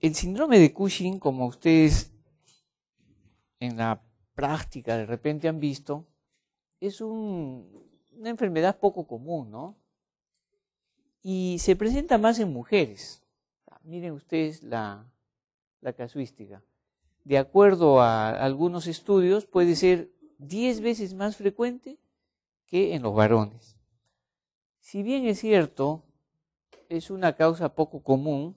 El síndrome de Cushing, como ustedes en la práctica de repente han visto, es una enfermedad poco común, ¿no? Y se presenta más en mujeres. Ah, miren ustedes la, la casuística. De acuerdo a algunos estudios, puede ser 10 veces más frecuente que en los varones. Si bien es cierto, es una causa poco común,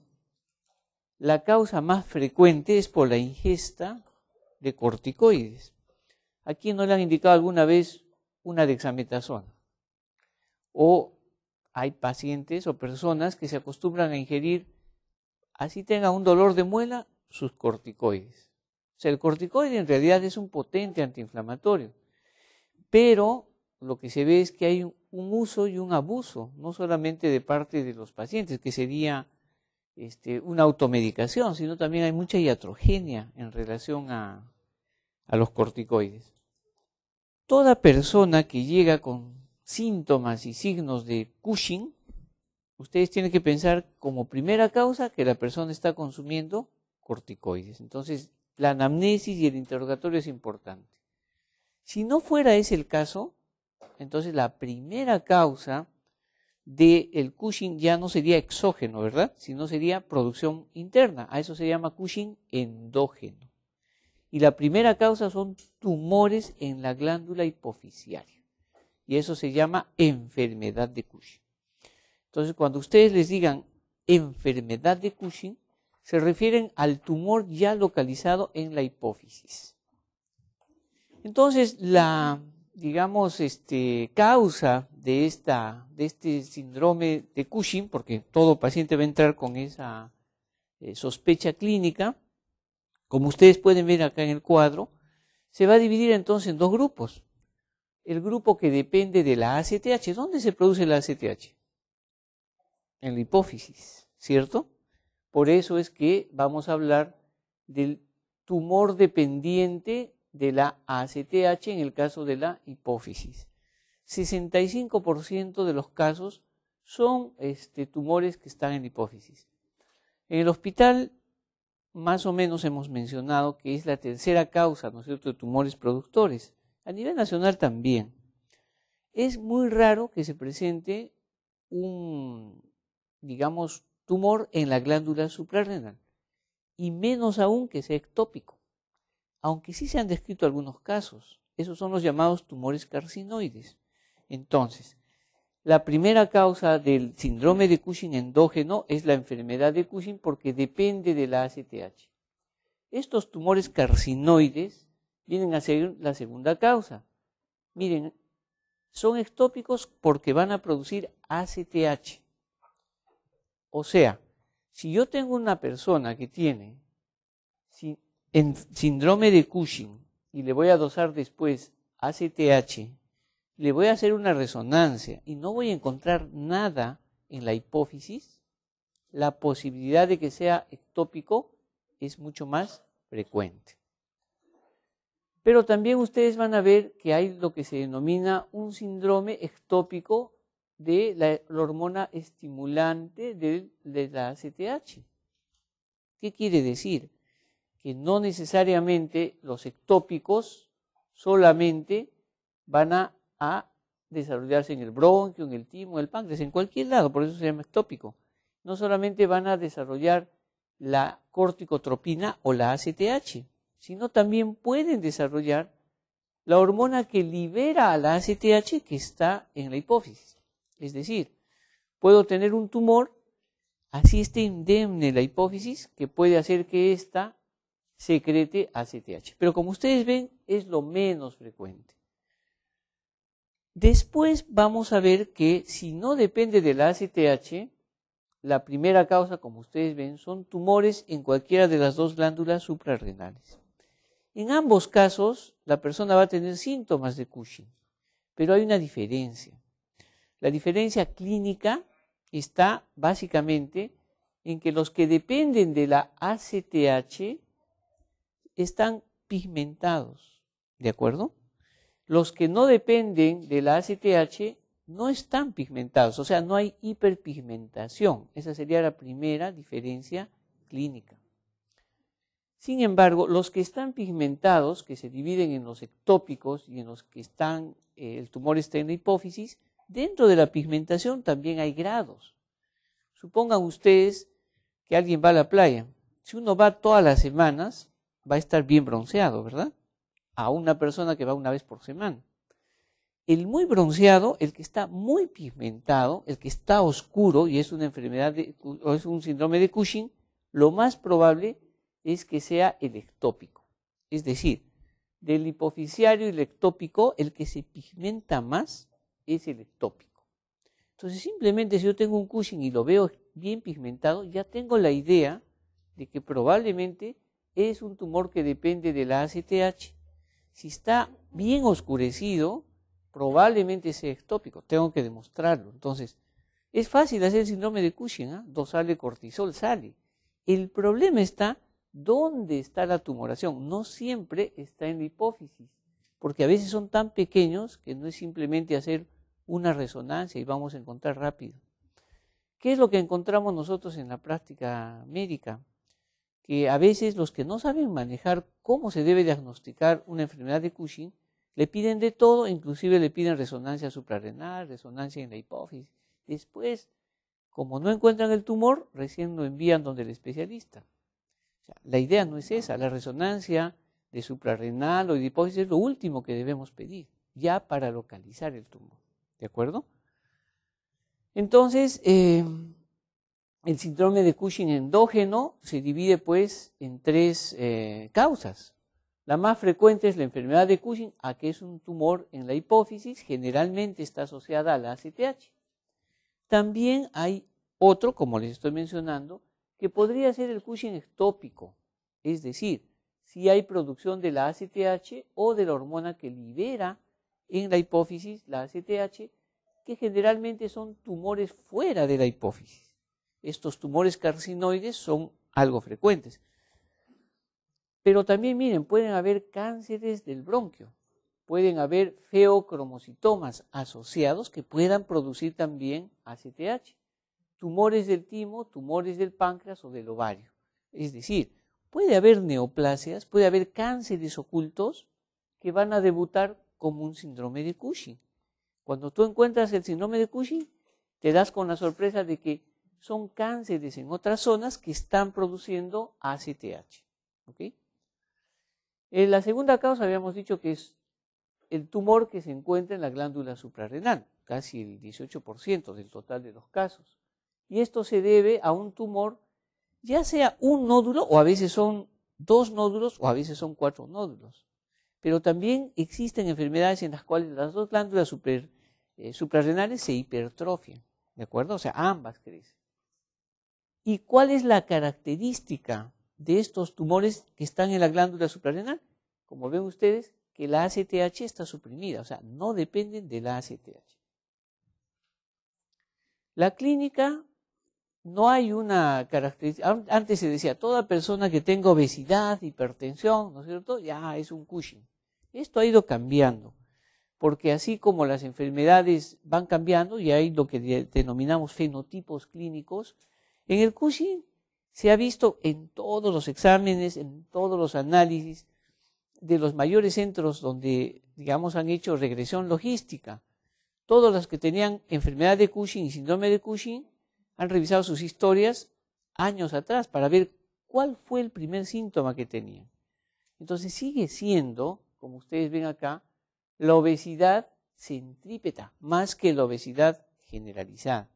la causa más frecuente es por la ingesta de corticoides. Aquí no le han indicado alguna vez una dexametasona. O hay pacientes o personas que se acostumbran a ingerir, así tengan un dolor de muela, sus corticoides. O sea, el corticoide en realidad es un potente antiinflamatorio, pero lo que se ve es que hay un uso y un abuso, no solamente de parte de los pacientes, que sería este, una automedicación, sino también hay mucha iatrogenia en relación a, a los corticoides. Toda persona que llega con síntomas y signos de Cushing, ustedes tienen que pensar como primera causa que la persona está consumiendo corticoides. Entonces, la anamnesis y el interrogatorio es importante. Si no fuera ese el caso, entonces la primera causa del Cushing ya no sería exógeno, ¿verdad? Sino sería producción interna. A eso se llama Cushing endógeno. Y la primera causa son tumores en la glándula hipofisiaria. Y eso se llama enfermedad de Cushing. Entonces, cuando ustedes les digan enfermedad de Cushing, se refieren al tumor ya localizado en la hipófisis. Entonces, la digamos, este, causa de, esta, de este síndrome de Cushing, porque todo paciente va a entrar con esa eh, sospecha clínica, como ustedes pueden ver acá en el cuadro, se va a dividir entonces en dos grupos. El grupo que depende de la ACTH. ¿Dónde se produce la ACTH? En la hipófisis, ¿cierto? Por eso es que vamos a hablar del tumor dependiente de la ACTH en el caso de la hipófisis. 65% de los casos son este, tumores que están en hipófisis. En el hospital, más o menos hemos mencionado que es la tercera causa, ¿no es cierto?, de tumores productores. A nivel nacional también. Es muy raro que se presente un, digamos, tumor en la glándula suprarrenal y menos aún que sea ectópico aunque sí se han descrito algunos casos. Esos son los llamados tumores carcinoides. Entonces, la primera causa del síndrome de Cushing endógeno es la enfermedad de Cushing porque depende de la ACTH. Estos tumores carcinoides vienen a ser la segunda causa. Miren, son estópicos porque van a producir ACTH. O sea, si yo tengo una persona que tiene en síndrome de Cushing y le voy a dosar después ACTH, le voy a hacer una resonancia y no voy a encontrar nada en la hipófisis, la posibilidad de que sea ectópico es mucho más frecuente. Pero también ustedes van a ver que hay lo que se denomina un síndrome ectópico de la, hormona estimulante de la ACTH. ¿Qué quiere decir? que no necesariamente los ectópicos solamente van a, desarrollarse en el bronquio, en el timo, en el páncreas, en cualquier lado, por eso se llama ectópico. No solamente van a desarrollar la corticotropina o la ACTH, sino también pueden desarrollar la hormona que libera a la ACTH que está en la hipófisis. Es decir, puedo tener un tumor, así esté indemne la hipófisis, que puede hacer que ésta secrete ACTH. Pero como ustedes ven, es lo menos frecuente. Después vamos a ver que si no depende de la ACTH, la primera causa, como ustedes ven, son tumores en cualquiera de las dos glándulas suprarrenales. En ambos casos, la persona va a tener síntomas de Cushing, pero hay una diferencia. La diferencia clínica está básicamente en que los que dependen de la ACTH están pigmentados, ¿de acuerdo? Los que no dependen de la ACTH no están pigmentados, o sea, no hay hiperpigmentación. Esa sería la primera diferencia clínica. Sin embargo, los que están pigmentados, que se dividen en los ectópicos y en los que están, eh, el tumor está en la hipófisis, dentro de la pigmentación también hay grados. Supongan ustedes que alguien va a la playa. Si uno va todas las semanas, va a estar bien bronceado, ¿verdad? A una persona que va una vez por semana. El muy bronceado, el que está muy pigmentado, el que está oscuro y es una enfermedad de, o es un síndrome de Cushing, lo más probable es que sea el ectópico. Es decir, del hipoficiario y el ectópico, el que se pigmenta más es el ectópico. Entonces, simplemente si yo tengo un Cushing y lo veo bien pigmentado, ya tengo la idea de que probablemente es un tumor que depende de la ACTH. Si está bien oscurecido, probablemente sea ectópico. Tengo que demostrarlo. Entonces, es fácil hacer el síndrome de Cushing. ¿eh? ¿ah? sale cortisol sale. El problema está dónde está la tumoración. No siempre está en la hipófisis, porque a veces son tan pequeños que no es simplemente hacer una resonancia y vamos a encontrar rápido. ¿Qué es lo que encontramos nosotros en la práctica médica? a veces los que no saben manejar cómo se debe diagnosticar una enfermedad de Cushing, le piden de todo, inclusive le piden resonancia suprarrenal, resonancia en la hipófisis. Después, como no encuentran el tumor, recién lo envían donde el especialista. la idea no es esa, la resonancia de suprarrenal o de hipófisis es lo último que debemos pedir, ya para localizar el tumor. ¿De acuerdo? Entonces, eh, el síndrome de Cushing endógeno se divide pues en tres eh, causas. La más frecuente es la enfermedad de Cushing, a que es un tumor en la hipófisis, generalmente está asociada a la ACTH. También hay otro, como les estoy mencionando, que podría ser el Cushing ectópico, es decir, si hay producción de la ACTH o de la hormona que libera en la hipófisis la ACTH, que generalmente son tumores fuera de la hipófisis estos tumores carcinoides son algo frecuentes. Pero también, miren, pueden haber cánceres del bronquio, pueden haber feocromocitomas asociados que puedan producir también ACTH, tumores del timo, tumores del páncreas o del ovario. Es decir, puede haber neoplasias, puede haber cánceres ocultos que van a debutar como un síndrome de Cushing. Cuando tú encuentras el síndrome de Cushing, te das con la sorpresa de que son cánceres en otras zonas que están produciendo ACTH. ¿okay? la segunda causa habíamos dicho que es el tumor que se encuentra en la glándula suprarrenal, casi el 18% del total de los casos. Y esto se debe a un tumor, ya sea un nódulo o a veces son dos nódulos o a veces son cuatro nódulos. Pero también existen enfermedades en las cuales las dos glándulas eh, suprarrenales se hipertrofian, ¿de acuerdo? O sea, ambas crecen. ¿Y cuál es la característica de estos tumores que están en la glándula suprarrenal? Como ven ustedes, que la ACTH está suprimida, o sea, no dependen de la ACTH. La clínica no hay una característica. Antes se decía, toda persona que tenga obesidad, hipertensión, ¿no es cierto? Ya es un Cushing. Esto ha ido cambiando, porque así como las enfermedades van cambiando y hay lo que denominamos fenotipos clínicos, en el Cushing se ha visto en todos los exámenes, en todos los análisis de los mayores centros donde, digamos, han hecho regresión logística. Todos los que tenían enfermedad de Cushing y síndrome de Cushing han revisado sus historias años atrás para ver cuál fue el primer síntoma que tenían. Entonces sigue siendo, como ustedes ven acá, la obesidad centrípeta, más que la obesidad generalizada.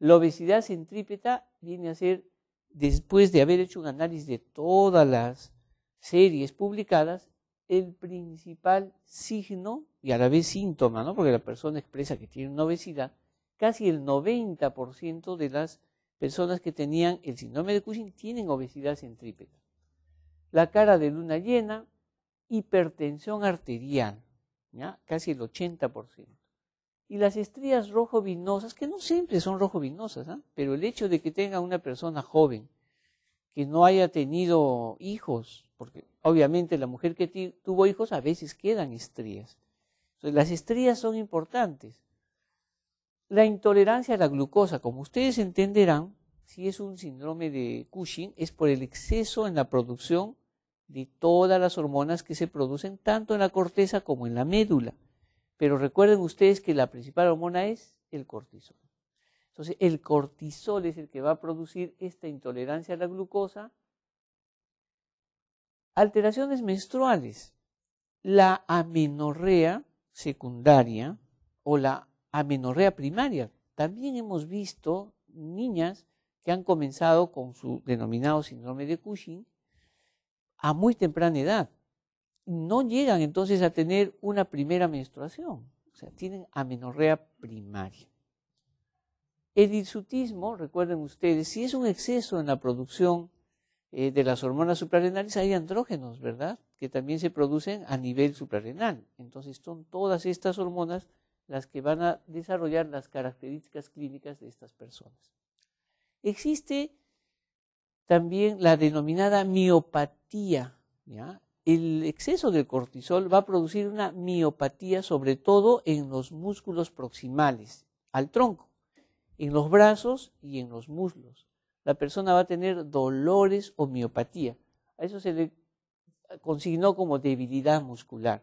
La obesidad centrípeta viene a ser, después de haber hecho un análisis de todas las series publicadas, el principal signo y a la vez síntoma, ¿no? porque la persona expresa que tiene una obesidad, casi el 90% de las personas que tenían el síndrome de Cushing tienen obesidad centrípeta. La cara de luna llena, hipertensión arterial, ¿ya? casi el 80%. Y las estrías rojo vinosas, que no siempre son rojo vinosas, ¿ah? pero el hecho de que tenga una persona joven que no haya tenido hijos, porque obviamente la mujer que tuvo hijos a veces quedan estrías. Entonces, las estrías son importantes. La intolerancia a la glucosa, como ustedes entenderán, si es un síndrome de Cushing, es por el exceso en la producción de todas las hormonas que se producen tanto en la corteza como en la médula. Pero recuerden ustedes que la principal hormona es el cortisol. Entonces, el cortisol es el que va a producir esta intolerancia a la glucosa. Alteraciones menstruales. La amenorrea secundaria o la amenorrea primaria. También hemos visto niñas que han comenzado con su denominado síndrome de Cushing a muy temprana edad no llegan entonces a tener una primera menstruación, o sea, tienen amenorrea primaria. El hirsutismo, recuerden ustedes, si es un exceso en la producción eh, de las hormonas suprarrenales, hay andrógenos, ¿verdad? Que también se producen a nivel suprarrenal. Entonces son todas estas hormonas las que van a desarrollar las características clínicas de estas personas. Existe también la denominada miopatía, ¿ya? el exceso de cortisol va a producir una miopatía, sobre todo en los músculos proximales, al tronco, en los brazos y en los muslos. La persona va a tener dolores o miopatía. A eso se le consignó como debilidad muscular.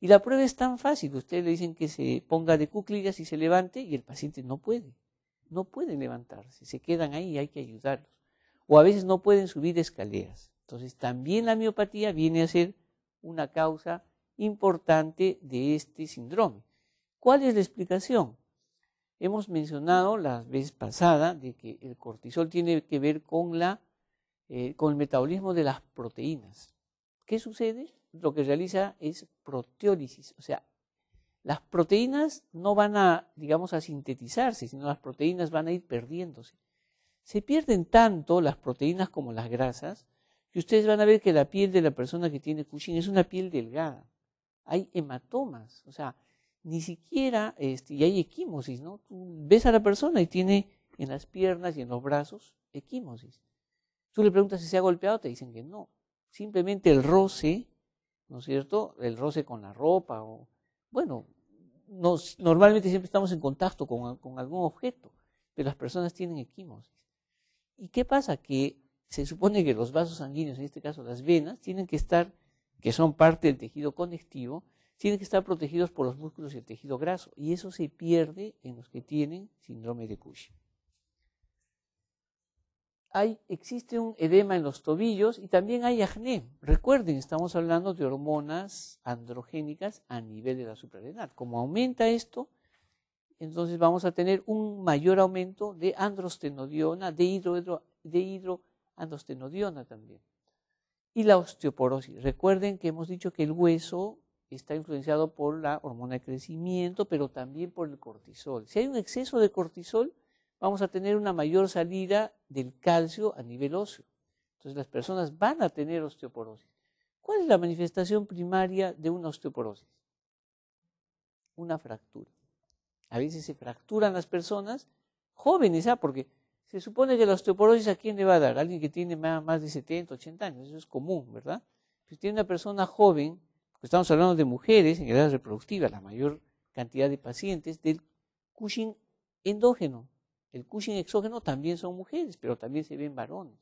Y la prueba es tan fácil. Ustedes le dicen que se ponga de cuclillas y se levante y el paciente no puede. No puede levantarse. Se quedan ahí y hay que ayudarlos. O a veces no pueden subir escaleras. Entonces también la miopatía viene a ser una causa importante de este síndrome. ¿Cuál es la explicación? Hemos mencionado la vez pasada de que el cortisol tiene que ver con, eh, con el metabolismo de las proteínas. ¿Qué sucede? Lo que realiza es proteólisis, o sea, las proteínas no van a, digamos, a sintetizarse, sino las proteínas van a ir perdiéndose. Se pierden tanto las proteínas como las grasas que ustedes van a ver que la piel de la persona que tiene Cushing es una piel delgada. Hay hematomas, o sea, ni siquiera, este, y hay equimosis, ¿no? Tú ves a la persona y tiene en las piernas y en los brazos equimosis. Tú le preguntas si se ha golpeado, te dicen que no. Simplemente el roce, ¿no es cierto? El roce con la ropa o, bueno, normalmente siempre estamos en contacto con, con algún objeto, pero las personas tienen equimosis. ¿Y qué pasa? Que se supone que los vasos sanguíneos, en este caso las venas, tienen que estar, que son parte del tejido conectivo, tienen que estar protegidos por los músculos y el tejido graso. Y eso se pierde en los que tienen síndrome de Cushing. Hay, existe un edema en los tobillos y también hay acné. Recuerden, estamos hablando de hormonas androgénicas a nivel de la suprarrenal. Como aumenta esto, entonces vamos a tener un mayor aumento de androstenodiona, de, hidro, de hidro andostenodiona también. Y la osteoporosis. Recuerden que hemos dicho que el hueso está influenciado por la hormona de crecimiento, pero también por el cortisol. Si hay un exceso de cortisol, vamos a tener una mayor salida del calcio a nivel óseo. Entonces las personas van a tener osteoporosis. ¿Cuál es la manifestación primaria de una osteoporosis? Una fractura. A veces se fracturan las personas jóvenes, ¿ah? porque se supone que la osteoporosis a quién le va a dar? A alguien que tiene más, de 70, 80 años, eso es común, ¿verdad? Si tiene una persona joven, estamos hablando de mujeres en edad reproductiva, la mayor cantidad de pacientes del Cushing endógeno. El Cushing exógeno también son mujeres, pero también se ven varones.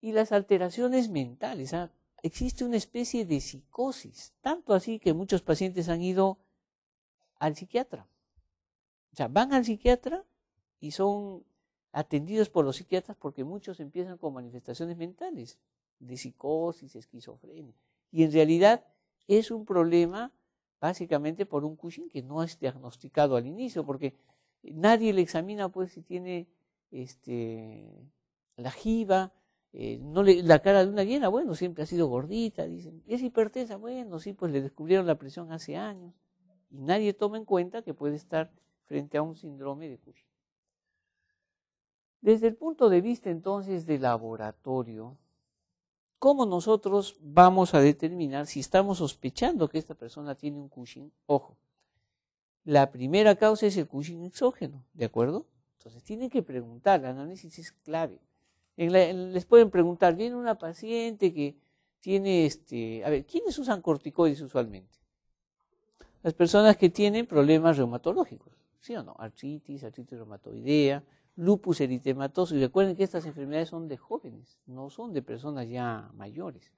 Y las alteraciones mentales. Ah, existe una especie de psicosis, tanto así que muchos pacientes han ido al psiquiatra. O sea, van al psiquiatra y son atendidos por los psiquiatras porque muchos empiezan con manifestaciones mentales de psicosis, esquizofrenia. Y en realidad es un problema básicamente por un Cushing que no es diagnosticado al inicio, porque nadie le examina pues si tiene este, la jiba, eh, no la cara de una hiena, bueno, siempre ha sido gordita, dicen, es hipertensa, bueno, sí, pues le descubrieron la presión hace años, y nadie toma en cuenta que puede estar frente a un síndrome de Cushing. Desde el punto de vista entonces de laboratorio, ¿cómo nosotros vamos a determinar si estamos sospechando que esta persona tiene un Cushing? Ojo, la primera causa es el Cushing exógeno, ¿de acuerdo? Entonces tienen que preguntar, el análisis es clave. les pueden preguntar, viene una paciente que tiene, este, a ver, ¿quiénes usan corticoides usualmente? Las personas que tienen problemas reumatológicos, ¿sí o no? Artritis, artritis reumatoidea, lupus eritematoso. Y recuerden que estas enfermedades son de jóvenes, no son de personas ya mayores.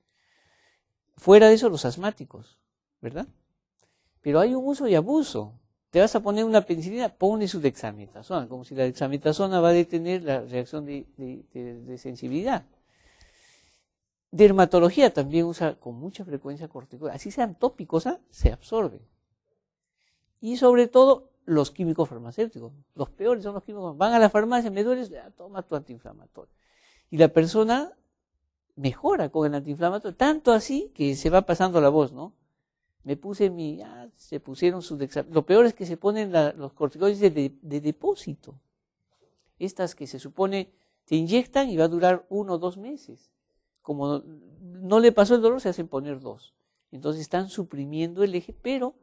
Fuera de eso, los asmáticos, ¿verdad? Pero hay un uso y abuso. Te vas a poner una penicilina, pone su dexametasona, como si la dexametasona va a detener la reacción de, sensibilidad. Dermatología también usa con mucha frecuencia corticoides, así sean tópicos, ¿ah? se absorben. Y sobre todo los químicos farmacéuticos. Los peores son los químicos. Van a la farmacia, me duele, toma tu antiinflamatorio. Y la persona mejora con el antiinflamatorio, tanto así que se va pasando la voz, ¿no? Me puse mi, ah, se pusieron sus Lo peor es que se ponen los corticoides de, depósito. Estas que se supone te inyectan y va a durar uno o dos meses. Como no le pasó el dolor, se hacen poner dos. Entonces están suprimiendo el eje, pero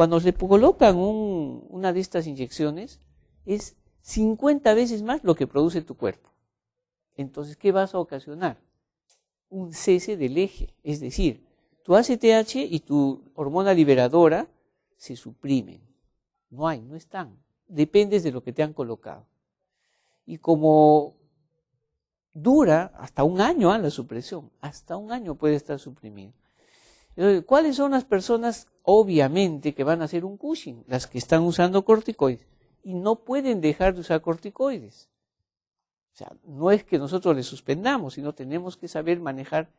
cuando se colocan una de estas inyecciones, es 50 veces más lo que produce tu cuerpo. Entonces, ¿qué vas a ocasionar? Un cese del eje, es decir, tu ACTH y tu hormona liberadora se suprimen. No hay, no están. Dependes de lo que te han colocado. Y como dura hasta un año ah, la supresión, hasta un año puede estar suprimido. ¿Cuáles son las personas obviamente que van a ser un cushing, las que están usando corticoides, y no pueden dejar de usar corticoides. O sea, no es que nosotros les suspendamos, sino tenemos que saber manejar,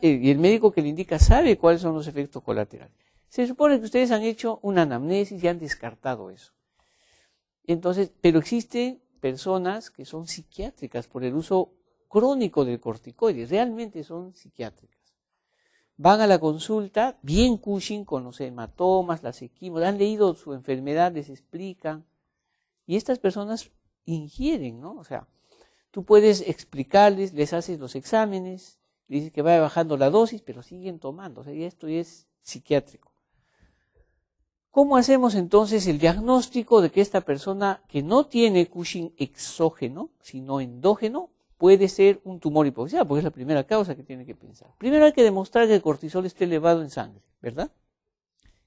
eh, y el médico que le indica sabe cuáles son los efectos colaterales. Se supone que ustedes han hecho una anamnesis y han descartado eso. Entonces, pero existen personas que son psiquiátricas por el uso crónico del corticoides. realmente son psiquiátricas van a la consulta bien Cushing con los hematomas, las equimos, han leído su enfermedad, les explican. Y estas personas ingieren, ¿no? O sea, tú puedes explicarles, les haces los exámenes, dices que vaya bajando la dosis, pero siguen tomando. O sea, y esto es psiquiátrico. ¿Cómo hacemos entonces el diagnóstico de que esta persona que no tiene Cushing exógeno, sino endógeno, puede ser un tumor hipofisario, porque es la primera causa que tiene que pensar. Primero hay que demostrar que el cortisol esté elevado en sangre, ¿verdad?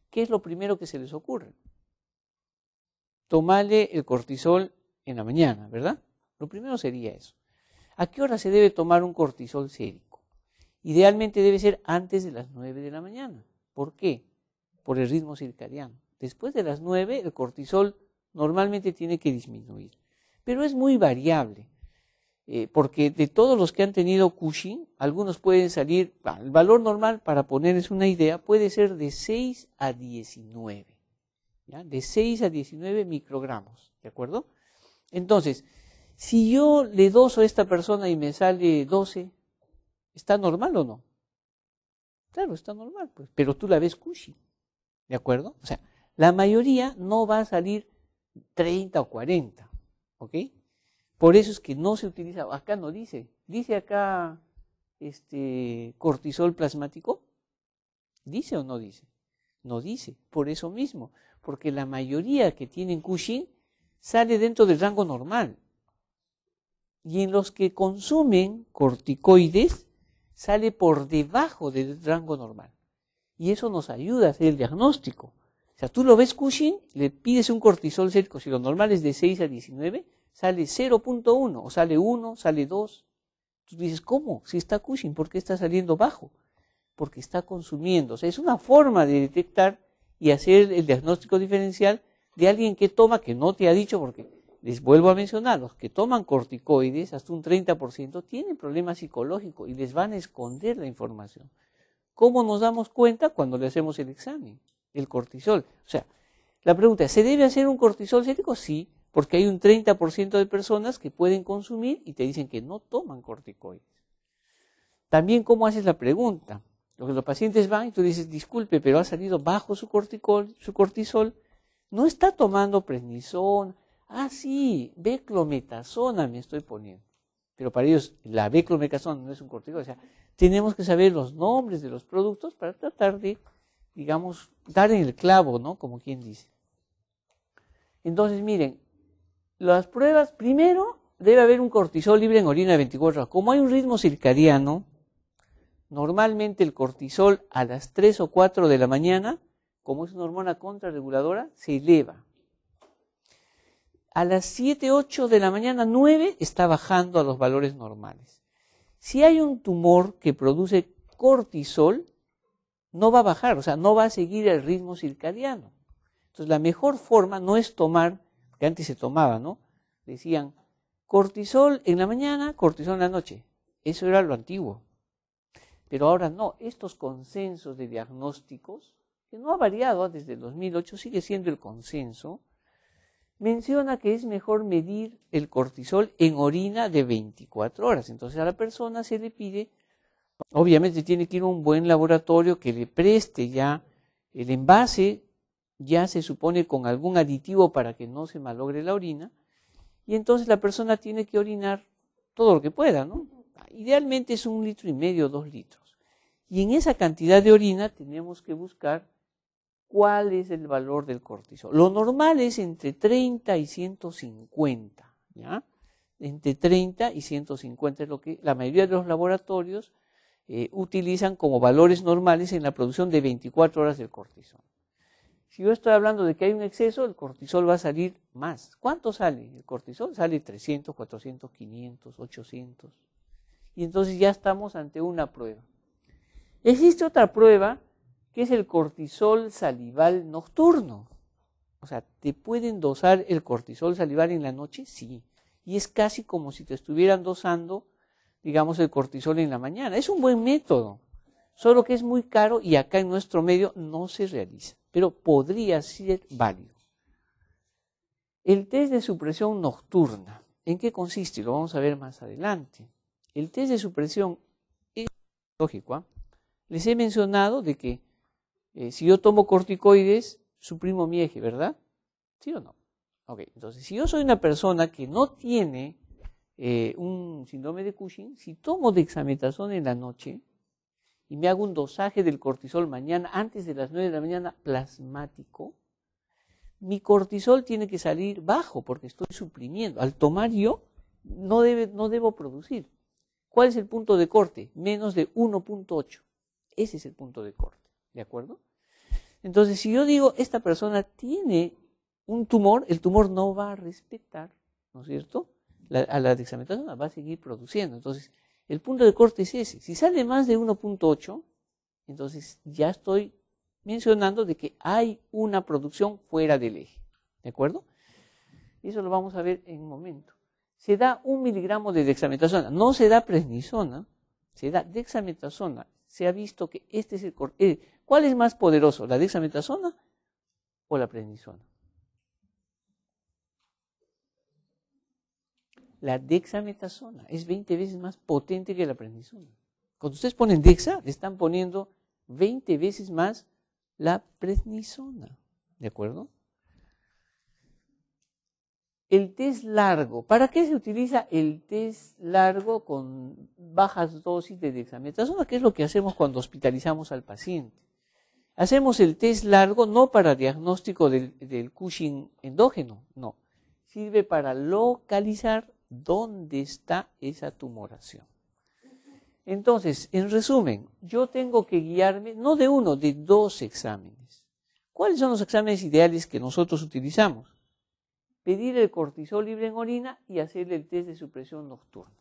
¿Qué es lo primero que se les ocurre? Tomarle el cortisol en la mañana, ¿verdad? Lo primero sería eso. ¿A qué hora se debe tomar un cortisol sérico? Idealmente debe ser antes de las 9 de la mañana. ¿Por qué? Por el ritmo circadiano. Después de las 9 el cortisol normalmente tiene que disminuir, pero es muy variable. Eh, porque de todos los que han tenido Cushing, algunos pueden salir, el valor normal, para ponerles una idea, puede ser de 6 a 19, ¿ya? de 6 a 19 microgramos, ¿de acuerdo? Entonces, si yo le doso a esta persona y me sale 12, ¿está normal o no? Claro, está normal, pues, pero tú la ves Cushing, ¿de acuerdo? O sea, la mayoría no va a salir 30 o 40, ¿ok? Por eso es que no se utiliza, acá no dice, dice acá este cortisol plasmático, dice o no dice, no dice, por eso mismo, porque la mayoría que tienen Cushing sale dentro del rango normal. Y en los que consumen corticoides sale por debajo del rango normal. Y eso nos ayuda a hacer el diagnóstico. O sea, tú lo ves Cushing, le pides un cortisol cerco, si lo normal es de 6 a 19, sale 0.1, o sale 1, sale 2. Tú dices, ¿cómo? Si está Cushing, ¿por qué está saliendo bajo? Porque está consumiendo. O sea, es una forma de detectar y hacer el diagnóstico diferencial de alguien que toma, que no te ha dicho, porque les vuelvo a mencionar, los que toman corticoides, hasta un 30%, tienen problemas psicológicos y les van a esconder la información. ¿Cómo nos damos cuenta cuando le hacemos el examen? El cortisol. O sea, la pregunta, ¿se debe hacer un cortisol sérico? Sí, porque hay un 30% de personas que pueden consumir y te dicen que no toman corticoides. También cómo haces la pregunta. Los pacientes van y tú dices, disculpe, pero ha salido bajo su, su cortisol, no está tomando prednisona. Ah, sí, beclometasona ah, me estoy poniendo. Pero para ellos la beclometasona no es un corticoide. O sea, tenemos que saber los nombres de los productos para tratar de, digamos, dar en el clavo, ¿no? Como quien dice. Entonces, miren, las pruebas, primero debe haber un cortisol libre en orina de 24 horas. Como hay un ritmo circadiano, normalmente el cortisol a las 3 o 4 de la mañana, como es una hormona contrarreguladora, se eleva. A las 7, 8 de la mañana, 9, está bajando a los valores normales. Si hay un tumor que produce cortisol, no va a bajar, o sea, no va a seguir el ritmo circadiano. Entonces, la mejor forma no es tomar que antes se tomaba, ¿no? Decían cortisol en la mañana, cortisol en la noche. Eso era lo antiguo. Pero ahora no, estos consensos de diagnósticos, que no ha variado desde el 2008, sigue siendo el consenso, menciona que es mejor medir el cortisol en orina de 24 horas. Entonces a la persona se le pide, obviamente tiene que ir a un buen laboratorio que le preste ya el envase ya se supone con algún aditivo para que no se malogre la orina, y entonces la persona tiene que orinar todo lo que pueda, ¿no? Idealmente es un litro y medio, dos litros. Y en esa cantidad de orina tenemos que buscar cuál es el valor del cortisol. Lo normal es entre 30 y 150, ¿ya? Entre 30 y 150 es lo que la mayoría de los laboratorios eh, utilizan como valores normales en la producción de 24 horas del cortisol. Si yo estoy hablando de que hay un exceso, el cortisol va a salir más. ¿Cuánto sale? El cortisol sale 300, 400, 500, 800. Y entonces ya estamos ante una prueba. Existe otra prueba que es el cortisol salival nocturno. O sea, ¿te pueden dosar el cortisol salival en la noche? Sí. Y es casi como si te estuvieran dosando, digamos, el cortisol en la mañana. Es un buen método solo que es muy caro y acá en nuestro medio no se realiza, pero podría ser válido. El test de supresión nocturna, ¿en qué consiste? Lo vamos a ver más adelante. El test de supresión es lógico. ¿ah? Les he mencionado de que eh, si yo tomo corticoides, suprimo mi eje, ¿verdad? ¿Sí o no? Ok, entonces si yo soy una persona que no tiene eh, un síndrome de Cushing, si tomo dexametasona en la noche, y me hago un dosaje del cortisol mañana, antes de las 9 de la mañana, plasmático, mi cortisol tiene que salir bajo porque estoy suprimiendo. Al tomar yo, no, debo producir. ¿Cuál es el punto de corte? Menos de 1.8. Ese es el punto de corte, ¿de acuerdo? Entonces, si yo digo, esta persona tiene un tumor, el tumor no va a respetar, ¿no es cierto? La, a la dexametasona va a seguir produciendo. Entonces, el punto de corte es ese. Si sale más de 1.8, entonces ya estoy mencionando de que hay una producción fuera del eje. ¿De acuerdo? Eso lo vamos a ver en un momento. Se da un miligramo de dexametasona. No se da prednisona, se da dexametasona. Se ha visto que este es el... corte. Eh, ¿Cuál es más poderoso, la dexametasona o la prednisona? la dexametasona es 20 veces más potente que la prednisona. Cuando ustedes ponen dexa, le están poniendo 20 veces más la prednisona. ¿De acuerdo? El test largo. ¿Para qué se utiliza el test largo con bajas dosis de dexametasona? ¿Qué es lo que hacemos cuando hospitalizamos al paciente? Hacemos el test largo no para diagnóstico del, del Cushing endógeno, no. Sirve para localizar dónde está esa tumoración. Entonces, en resumen, yo tengo que guiarme no de uno, de dos exámenes. ¿Cuáles son los exámenes ideales que nosotros utilizamos? Pedir el cortisol libre en orina y hacerle el test de supresión nocturna.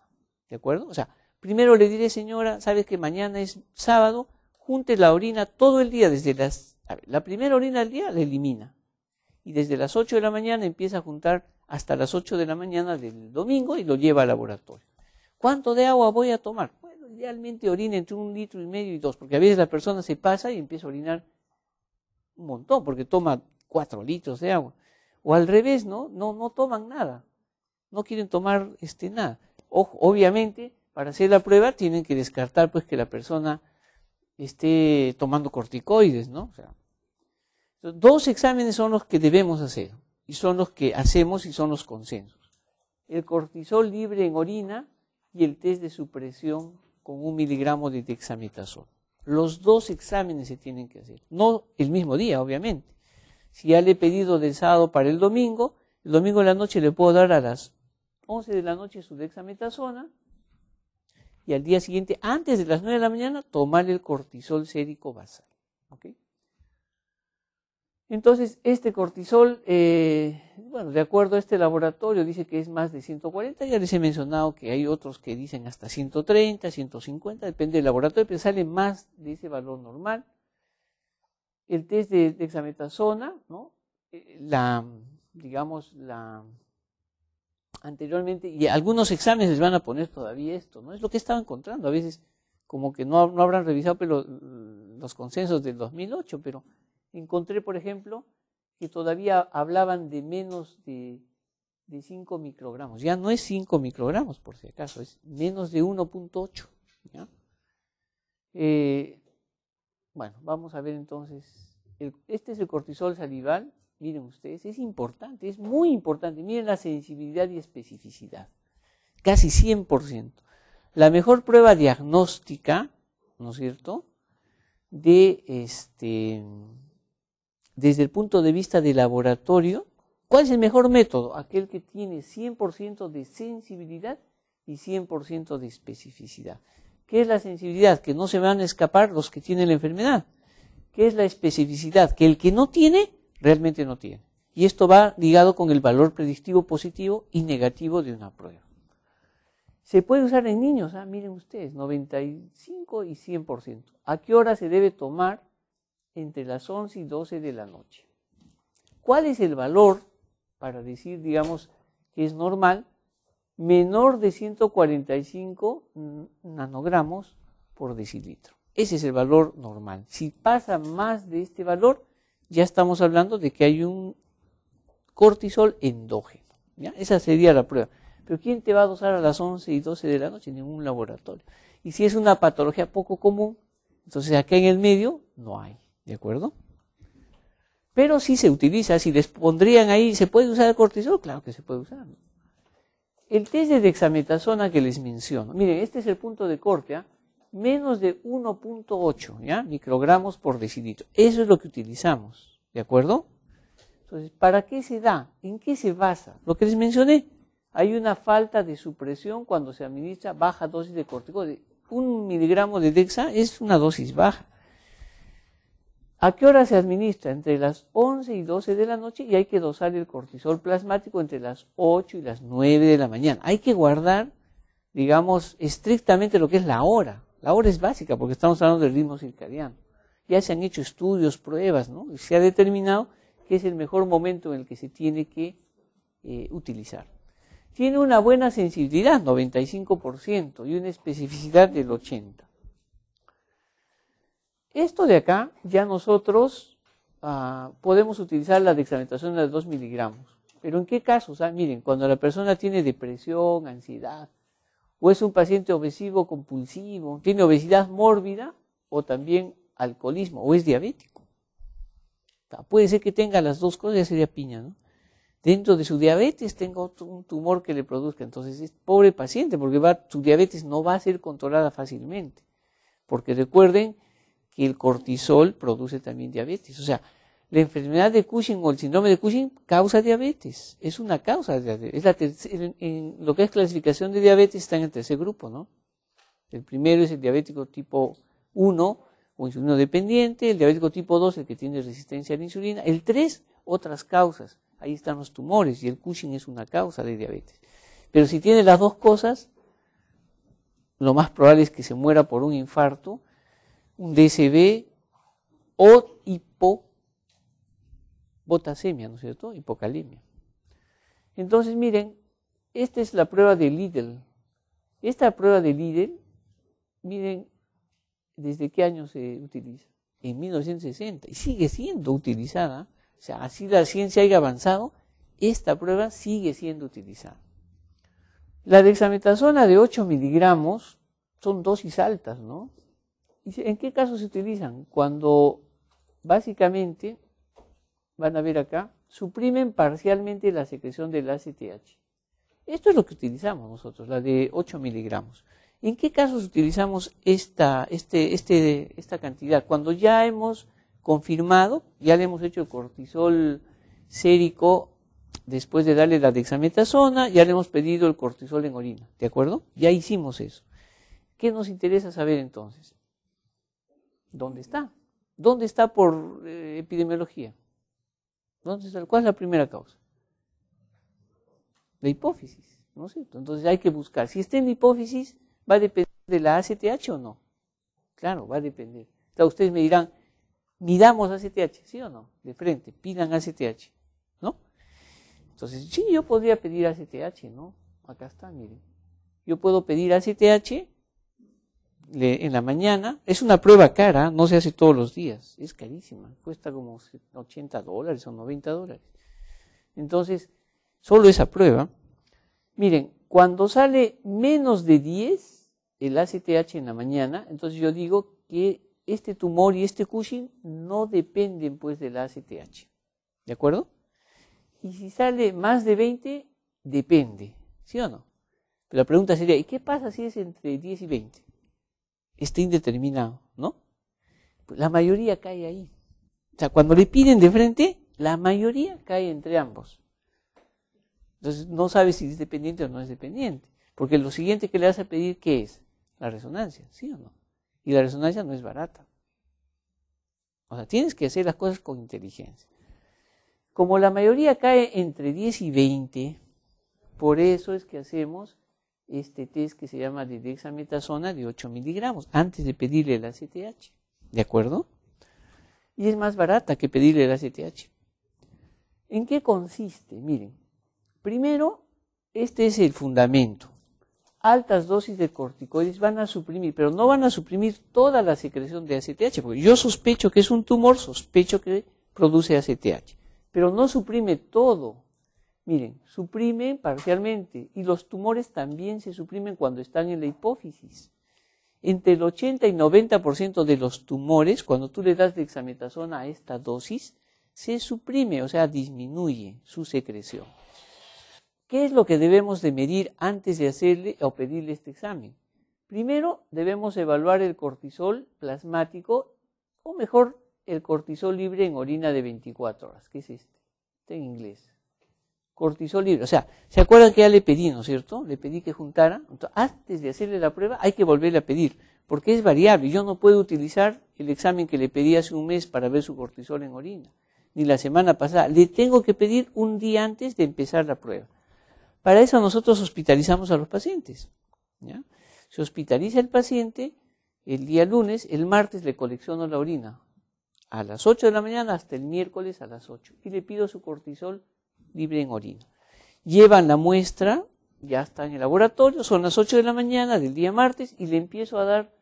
¿De acuerdo? O sea, primero le diré, señora, sabes que mañana es sábado, junte la orina todo el día, desde las. A ver, la primera orina del día la elimina. Y desde las 8 de la mañana empieza a juntar hasta las 8 de la mañana del domingo y lo lleva al laboratorio. ¿Cuánto de agua voy a tomar? Bueno, idealmente orina entre un litro y medio y dos, porque a veces la persona se pasa y empieza a orinar un montón, porque toma cuatro litros de agua. O al revés, ¿no? No, no toman nada. No quieren tomar este, nada. obviamente, para hacer la prueba tienen que descartar pues que la persona esté tomando corticoides, ¿no? O sea, dos exámenes son los que debemos hacer y son los que hacemos y son los consensos. El cortisol libre en orina y el test de supresión con un miligramo de dexametasona. Los dos exámenes se tienen que hacer, no el mismo día, obviamente. Si ya le he pedido del sábado para el domingo, el domingo de la noche le puedo dar a las 11 de la noche su dexametasona y al día siguiente, antes de las 9 de la mañana, tomar el cortisol sérico basal. ¿Ok? Entonces, este cortisol, eh, bueno, de acuerdo a este laboratorio, dice que es más de 140. Ya les he mencionado que hay otros que dicen hasta 130, 150, depende del laboratorio, pero sale más de ese valor normal. El test de dexametasona, ¿no? Eh, la, digamos, la anteriormente, y algunos exámenes les van a poner todavía esto, ¿no? Es lo que estaba encontrando. A veces, como que no, no habrán revisado mm, los consensos del 2008, pero Encontré, por ejemplo, que todavía hablaban de menos de, de 5 microgramos. Ya no es 5 microgramos, por si acaso, es menos de 1.8. Eh, bueno, vamos a ver entonces. este es el cortisol salival. Miren ustedes, es importante, es muy importante. Miren la sensibilidad y especificidad. Casi 100%. La mejor prueba diagnóstica, ¿no es cierto?, de este desde el punto de vista de laboratorio, ¿cuál es el mejor método? Aquel que tiene 100% de sensibilidad y 100% de especificidad. ¿Qué es la sensibilidad? Que no se van a escapar los que tienen la enfermedad. ¿Qué es la especificidad? Que el que no tiene, realmente no tiene. Y esto va ligado con el valor predictivo positivo y negativo de una prueba. Se puede usar en niños, ah, miren ustedes, 95 y 100%. ¿A qué hora se debe tomar entre las 11 y 12 de la noche. ¿Cuál es el valor para decir, digamos, que es normal? Menor de 145 nanogramos por decilitro. Ese es el valor normal. Si pasa más de este valor, ya estamos hablando de que hay un cortisol endógeno. Esa sería la prueba. Pero ¿quién te va a dosar a las 11 y 12 de la noche? en Ningún laboratorio. Y si es una patología poco común, entonces acá en el medio no hay. ¿De acuerdo? Pero si se utiliza, si les pondrían ahí, ¿se puede usar el cortisol? Claro que se puede usar. El test de dexametasona que les menciono, miren, este es el punto de corte, ¿ah? menos de 1.8 microgramos por decilitro. Eso es lo que utilizamos, ¿de acuerdo? Entonces, ¿para qué se da? ¿En qué se basa? Lo que les mencioné, hay una falta de supresión cuando se administra baja dosis de corticoide. Un miligramo de dexa es una dosis baja. ¿A qué hora se administra? Entre las 11 y 12 de la noche y hay que dosar el cortisol plasmático entre las 8 y las 9 de la mañana. Hay que guardar, digamos, estrictamente lo que es la hora. La hora es básica porque estamos hablando del ritmo circadiano. Ya se han hecho estudios, pruebas, ¿no? Y se ha determinado que es el mejor momento en el que se tiene que eh, utilizar. Tiene una buena sensibilidad, 95%, y una especificidad del 80%. Esto de acá, ya nosotros ah, podemos utilizar la dexamentación de 2 miligramos. Pero ¿en qué casos? Ah, miren, cuando la persona tiene depresión, ansiedad, o es un paciente obesivo compulsivo, tiene obesidad mórbida, o también alcoholismo, o es diabético. puede ser que tenga las dos cosas, ya sería piña, ¿no? Dentro de su diabetes tenga un tumor que le produzca. Entonces es pobre paciente, porque su diabetes no va a ser controlada fácilmente. Porque recuerden que el cortisol produce también diabetes. O sea, la enfermedad de Cushing o el síndrome de Cushing causa diabetes. Es una causa de diabetes. Es la en, lo que es clasificación de diabetes está en el tercer grupo, ¿no? El primero es el diabético tipo 1 o insulino dependiente, el diabético tipo 2, el que tiene resistencia a la insulina, el 3, otras causas. Ahí están los tumores y el Cushing es una causa de diabetes. Pero si tiene las dos cosas, lo más probable es que se muera por un infarto un DCB o hipobotasemia, ¿no es cierto? Hipocalemia. Entonces, miren, esta es la prueba de Lidl. Esta prueba de Lidl, miren, ¿desde qué año se utiliza? En 1960, y sigue siendo utilizada. O sea, así la ciencia haya avanzado, esta prueba sigue siendo utilizada. La dexametasona de 8 miligramos son dosis altas, ¿no? ¿En qué casos se utilizan? Cuando básicamente, van a ver acá, suprimen parcialmente la secreción del ACTH. Esto es lo que utilizamos nosotros, la de 8 miligramos. ¿En qué casos utilizamos este, este, esta, cantidad? Cuando ya hemos confirmado, ya le hemos hecho el cortisol sérico después de darle la dexametasona, ya le hemos pedido el cortisol en orina, ¿de acuerdo? Ya hicimos eso. ¿Qué nos interesa saber entonces? ¿dónde está? ¿Dónde está por eh, epidemiología? Entonces, ¿cuál es la primera causa? La hipófisis, ¿no es Entonces hay que buscar. Si está en hipófisis, ¿va a depender de la ACTH o no? Claro, va a depender. sea, ustedes me dirán, midamos ACTH, ¿sí o no? De frente, pidan ACTH, ¿no? Entonces, sí, yo podría pedir ACTH, ¿no? Acá está, miren. Yo puedo pedir ACTH en la mañana. Es una prueba cara, no se hace todos los días, es carísima, cuesta como 80 dólares o 90 dólares. Entonces, solo esa prueba. Miren, cuando sale menos de 10 el ACTH en la mañana, entonces yo digo que este tumor y este Cushing no dependen pues del ACTH. ¿De acuerdo? Y si sale más de 20, depende, ¿sí o no? Pero la pregunta sería, ¿y qué pasa si es entre 10 y 20? está indeterminado, ¿no? La mayoría cae ahí. O sea, cuando le piden de frente, la mayoría cae entre ambos. Entonces no sabes si es dependiente o no es dependiente, porque lo siguiente que le vas a pedir, ¿qué es? La resonancia, ¿sí o no? Y la resonancia no es barata. O sea, tienes que hacer las cosas con inteligencia. Como la mayoría cae entre 10 y 20, por eso es que hacemos este test que se llama de dexametasona de 8 miligramos antes de pedirle la ACTH, ¿De acuerdo? Y es más barata que pedirle la ACTH. ¿En qué consiste? Miren, primero, este es el fundamento. Altas dosis de corticoides van a suprimir, pero no van a suprimir toda la secreción de ACTH, porque yo sospecho que es un tumor, sospecho que produce ACTH, pero no suprime todo Miren, suprimen parcialmente y los tumores también se suprimen cuando están en la hipófisis. Entre el 80 y 90% de los tumores, cuando tú le das dexametasona a esta dosis, se suprime, o sea, disminuye su secreción. ¿Qué es lo que debemos de medir antes de hacerle o pedirle este examen? Primero debemos evaluar el cortisol plasmático o mejor el cortisol libre en orina de 24 horas, que es este, está en inglés cortisol libre. O sea, ¿se acuerdan que ya le pedí, no es cierto? Le pedí que juntara. Entonces, antes de hacerle la prueba hay que volverle a pedir, porque es variable. Yo no puedo utilizar el examen que le pedí hace un mes para ver su cortisol en orina, ni la semana pasada. Le tengo que pedir un día antes de empezar la prueba. Para eso nosotros hospitalizamos a los pacientes. Se hospitaliza el paciente el día lunes, el martes le colecciono la orina a las 8 de la mañana hasta el miércoles a las 8 y le pido su cortisol libre en orina. Llevan la muestra, ya está en el laboratorio, son las 8 de la mañana del día martes y le empiezo a dar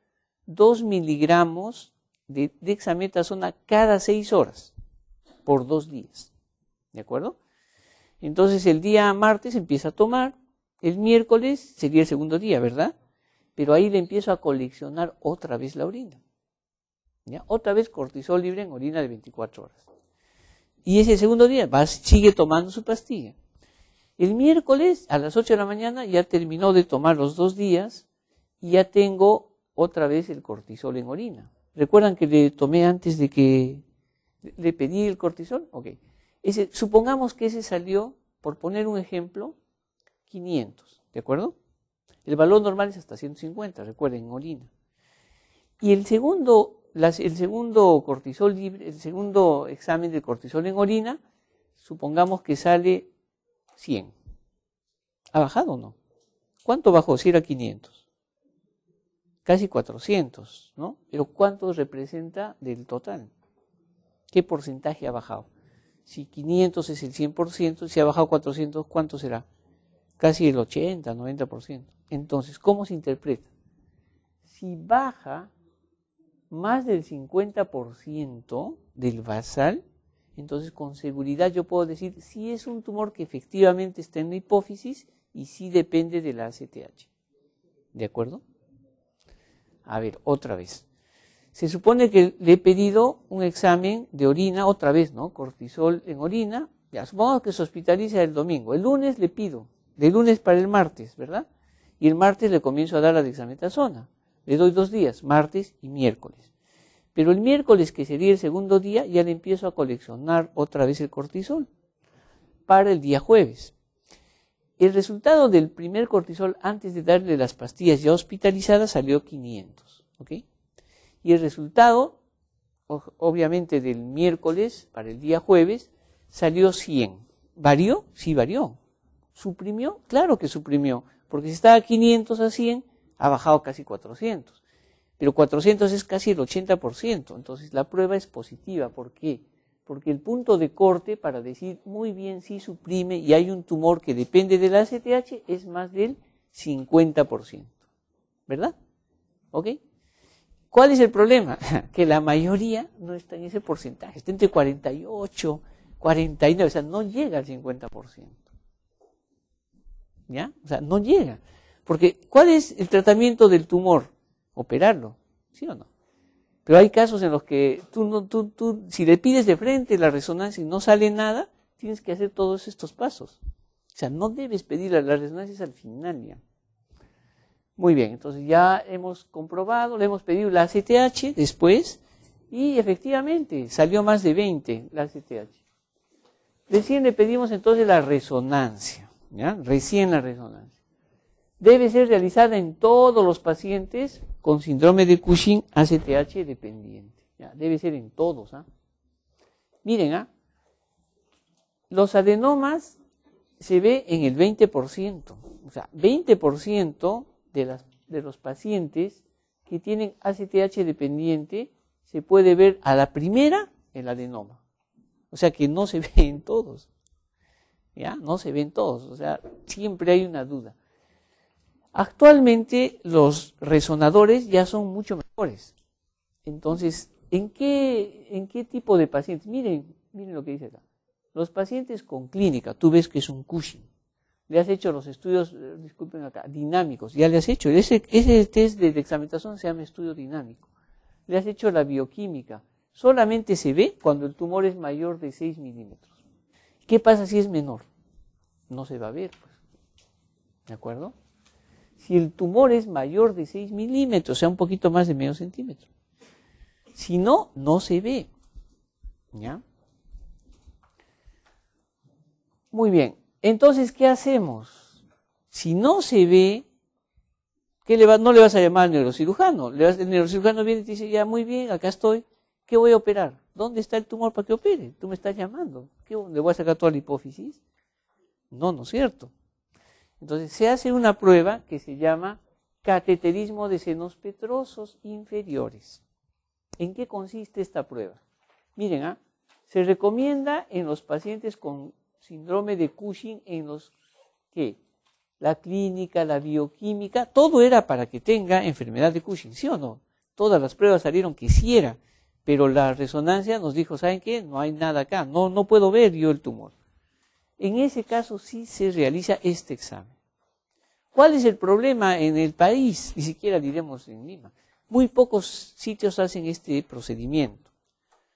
2 miligramos de dexametasona cada 6 horas por 2 días. ¿De acuerdo? Entonces el día martes empieza a tomar, el miércoles sería el segundo día, ¿verdad? Pero ahí le empiezo a coleccionar otra vez la orina. ¿ya? Otra vez cortisol libre en orina de 24 horas. Y ese segundo día sigue tomando su pastilla. El miércoles a las 8 de la mañana ya terminó de tomar los dos días y ya tengo otra vez el cortisol en orina. ¿Recuerdan que le tomé antes de que le pedí el cortisol? Ok. Ese, supongamos que ese salió, por poner un ejemplo, 500, ¿de acuerdo? El valor normal es hasta 150, recuerden, en orina. Y el segundo el, segundo cortisol el segundo examen de cortisol en orina, supongamos que sale 100. ¿Ha bajado o no? ¿Cuánto bajó? Si era 500. Casi 400, ¿no? Pero ¿cuánto representa del total? ¿Qué porcentaje ha bajado? Si 500 es el 100%, si ha bajado 400, ¿cuánto será? Casi el 80, 90%. Entonces, ¿cómo se interpreta? Si baja más del 50% del basal, entonces con seguridad yo puedo decir si es un tumor que efectivamente está en la hipófisis y si depende de la ACTH. ¿De acuerdo? A ver, otra vez. Se supone que le he pedido un examen de orina, otra vez, ¿no? Cortisol en orina. Ya, supongo que se hospitaliza el domingo. El lunes le pido, de lunes para el martes, ¿verdad? Y el martes le comienzo a dar la dexametasona. Le doy dos días, martes y miércoles. Pero el miércoles, que sería el segundo día, ya le empiezo a coleccionar otra vez el cortisol para el día jueves. El resultado del primer cortisol antes de darle las pastillas ya hospitalizadas salió 500. Y el resultado, obviamente, del miércoles para el día jueves salió 100. ¿Varió? Sí, varió. ¿Suprimió? Claro que suprimió, porque si estaba 500 a 100, ha bajado casi 400. Pero 400 es casi el 80%, entonces la prueba es positiva. ¿Por qué? Porque el punto de corte para decir muy bien si suprime y hay un tumor que depende del ACTH es más del 50%. ¿Verdad? ¿Ok? ¿Cuál es el problema? Que la mayoría no está en ese porcentaje, está entre 48, 49, o sea, no llega al 50%. ¿Ya? O sea, no llega. Porque, ¿cuál es el tratamiento del tumor? Operarlo, ¿sí o no? Pero hay casos en los que tú, tú, si le pides de frente la resonancia y no sale nada, tienes que hacer todos estos pasos. O sea, no debes pedir la resonancia al final ya. Muy bien, entonces ya hemos comprobado, le hemos pedido la CTH después y efectivamente salió más de 20 la CTH. Recién le pedimos entonces la resonancia, ¿ya? Recién la resonancia debe ser realizada en todos los pacientes con síndrome de Cushing ACTH dependiente. Ya, debe ser en todos. ¿ah? Miren, ¿ah? los adenomas se ve en el 20%. O sea, 20% de, las, de los pacientes que tienen ACTH dependiente se puede ver a la primera el adenoma. O sea que no se ve en todos. ¿Ya? No se ve en todos. O sea, siempre hay una duda. Actualmente los resonadores ya son mucho mejores. Entonces, ¿en qué, tipo de pacientes? Miren, miren lo que dice acá. Los pacientes con clínica, tú ves que es un Cushing. Le has hecho los estudios, eh, disculpen acá, dinámicos, ya le has hecho. Ese, test de examinación se llama estudio dinámico. Le has hecho la bioquímica. Solamente se ve cuando el tumor es mayor de 6 milímetros. ¿Qué pasa si es menor? No se va a ver. Pues. ¿De acuerdo? si el tumor es mayor de 6 milímetros, o sea, un poquito más de medio centímetro. Si no, no se ve. ¿Ya? Muy bien. Entonces, ¿qué hacemos? Si no se ve, ¿qué le no le vas a llamar al neurocirujano. el neurocirujano viene y te dice, ya, muy bien, acá estoy. ¿Qué voy a operar? ¿Dónde está el tumor para que opere? Tú me estás llamando. ¿Le voy a sacar toda la hipófisis? No, no es cierto. Entonces se hace una prueba que se llama cateterismo de senos petrosos inferiores. ¿En qué consiste esta prueba? Miren, ¿ah? se recomienda en los pacientes con síndrome de Cushing, en los que la clínica, la bioquímica, todo era para que tenga enfermedad de Cushing, ¿sí o no? Todas las pruebas salieron que sí era, pero la resonancia nos dijo, ¿saben qué? No hay nada acá, no, no puedo ver yo el tumor. En ese caso sí se realiza este examen. ¿Cuál es el problema en el país? Ni siquiera diremos en Lima. Muy pocos sitios hacen este procedimiento.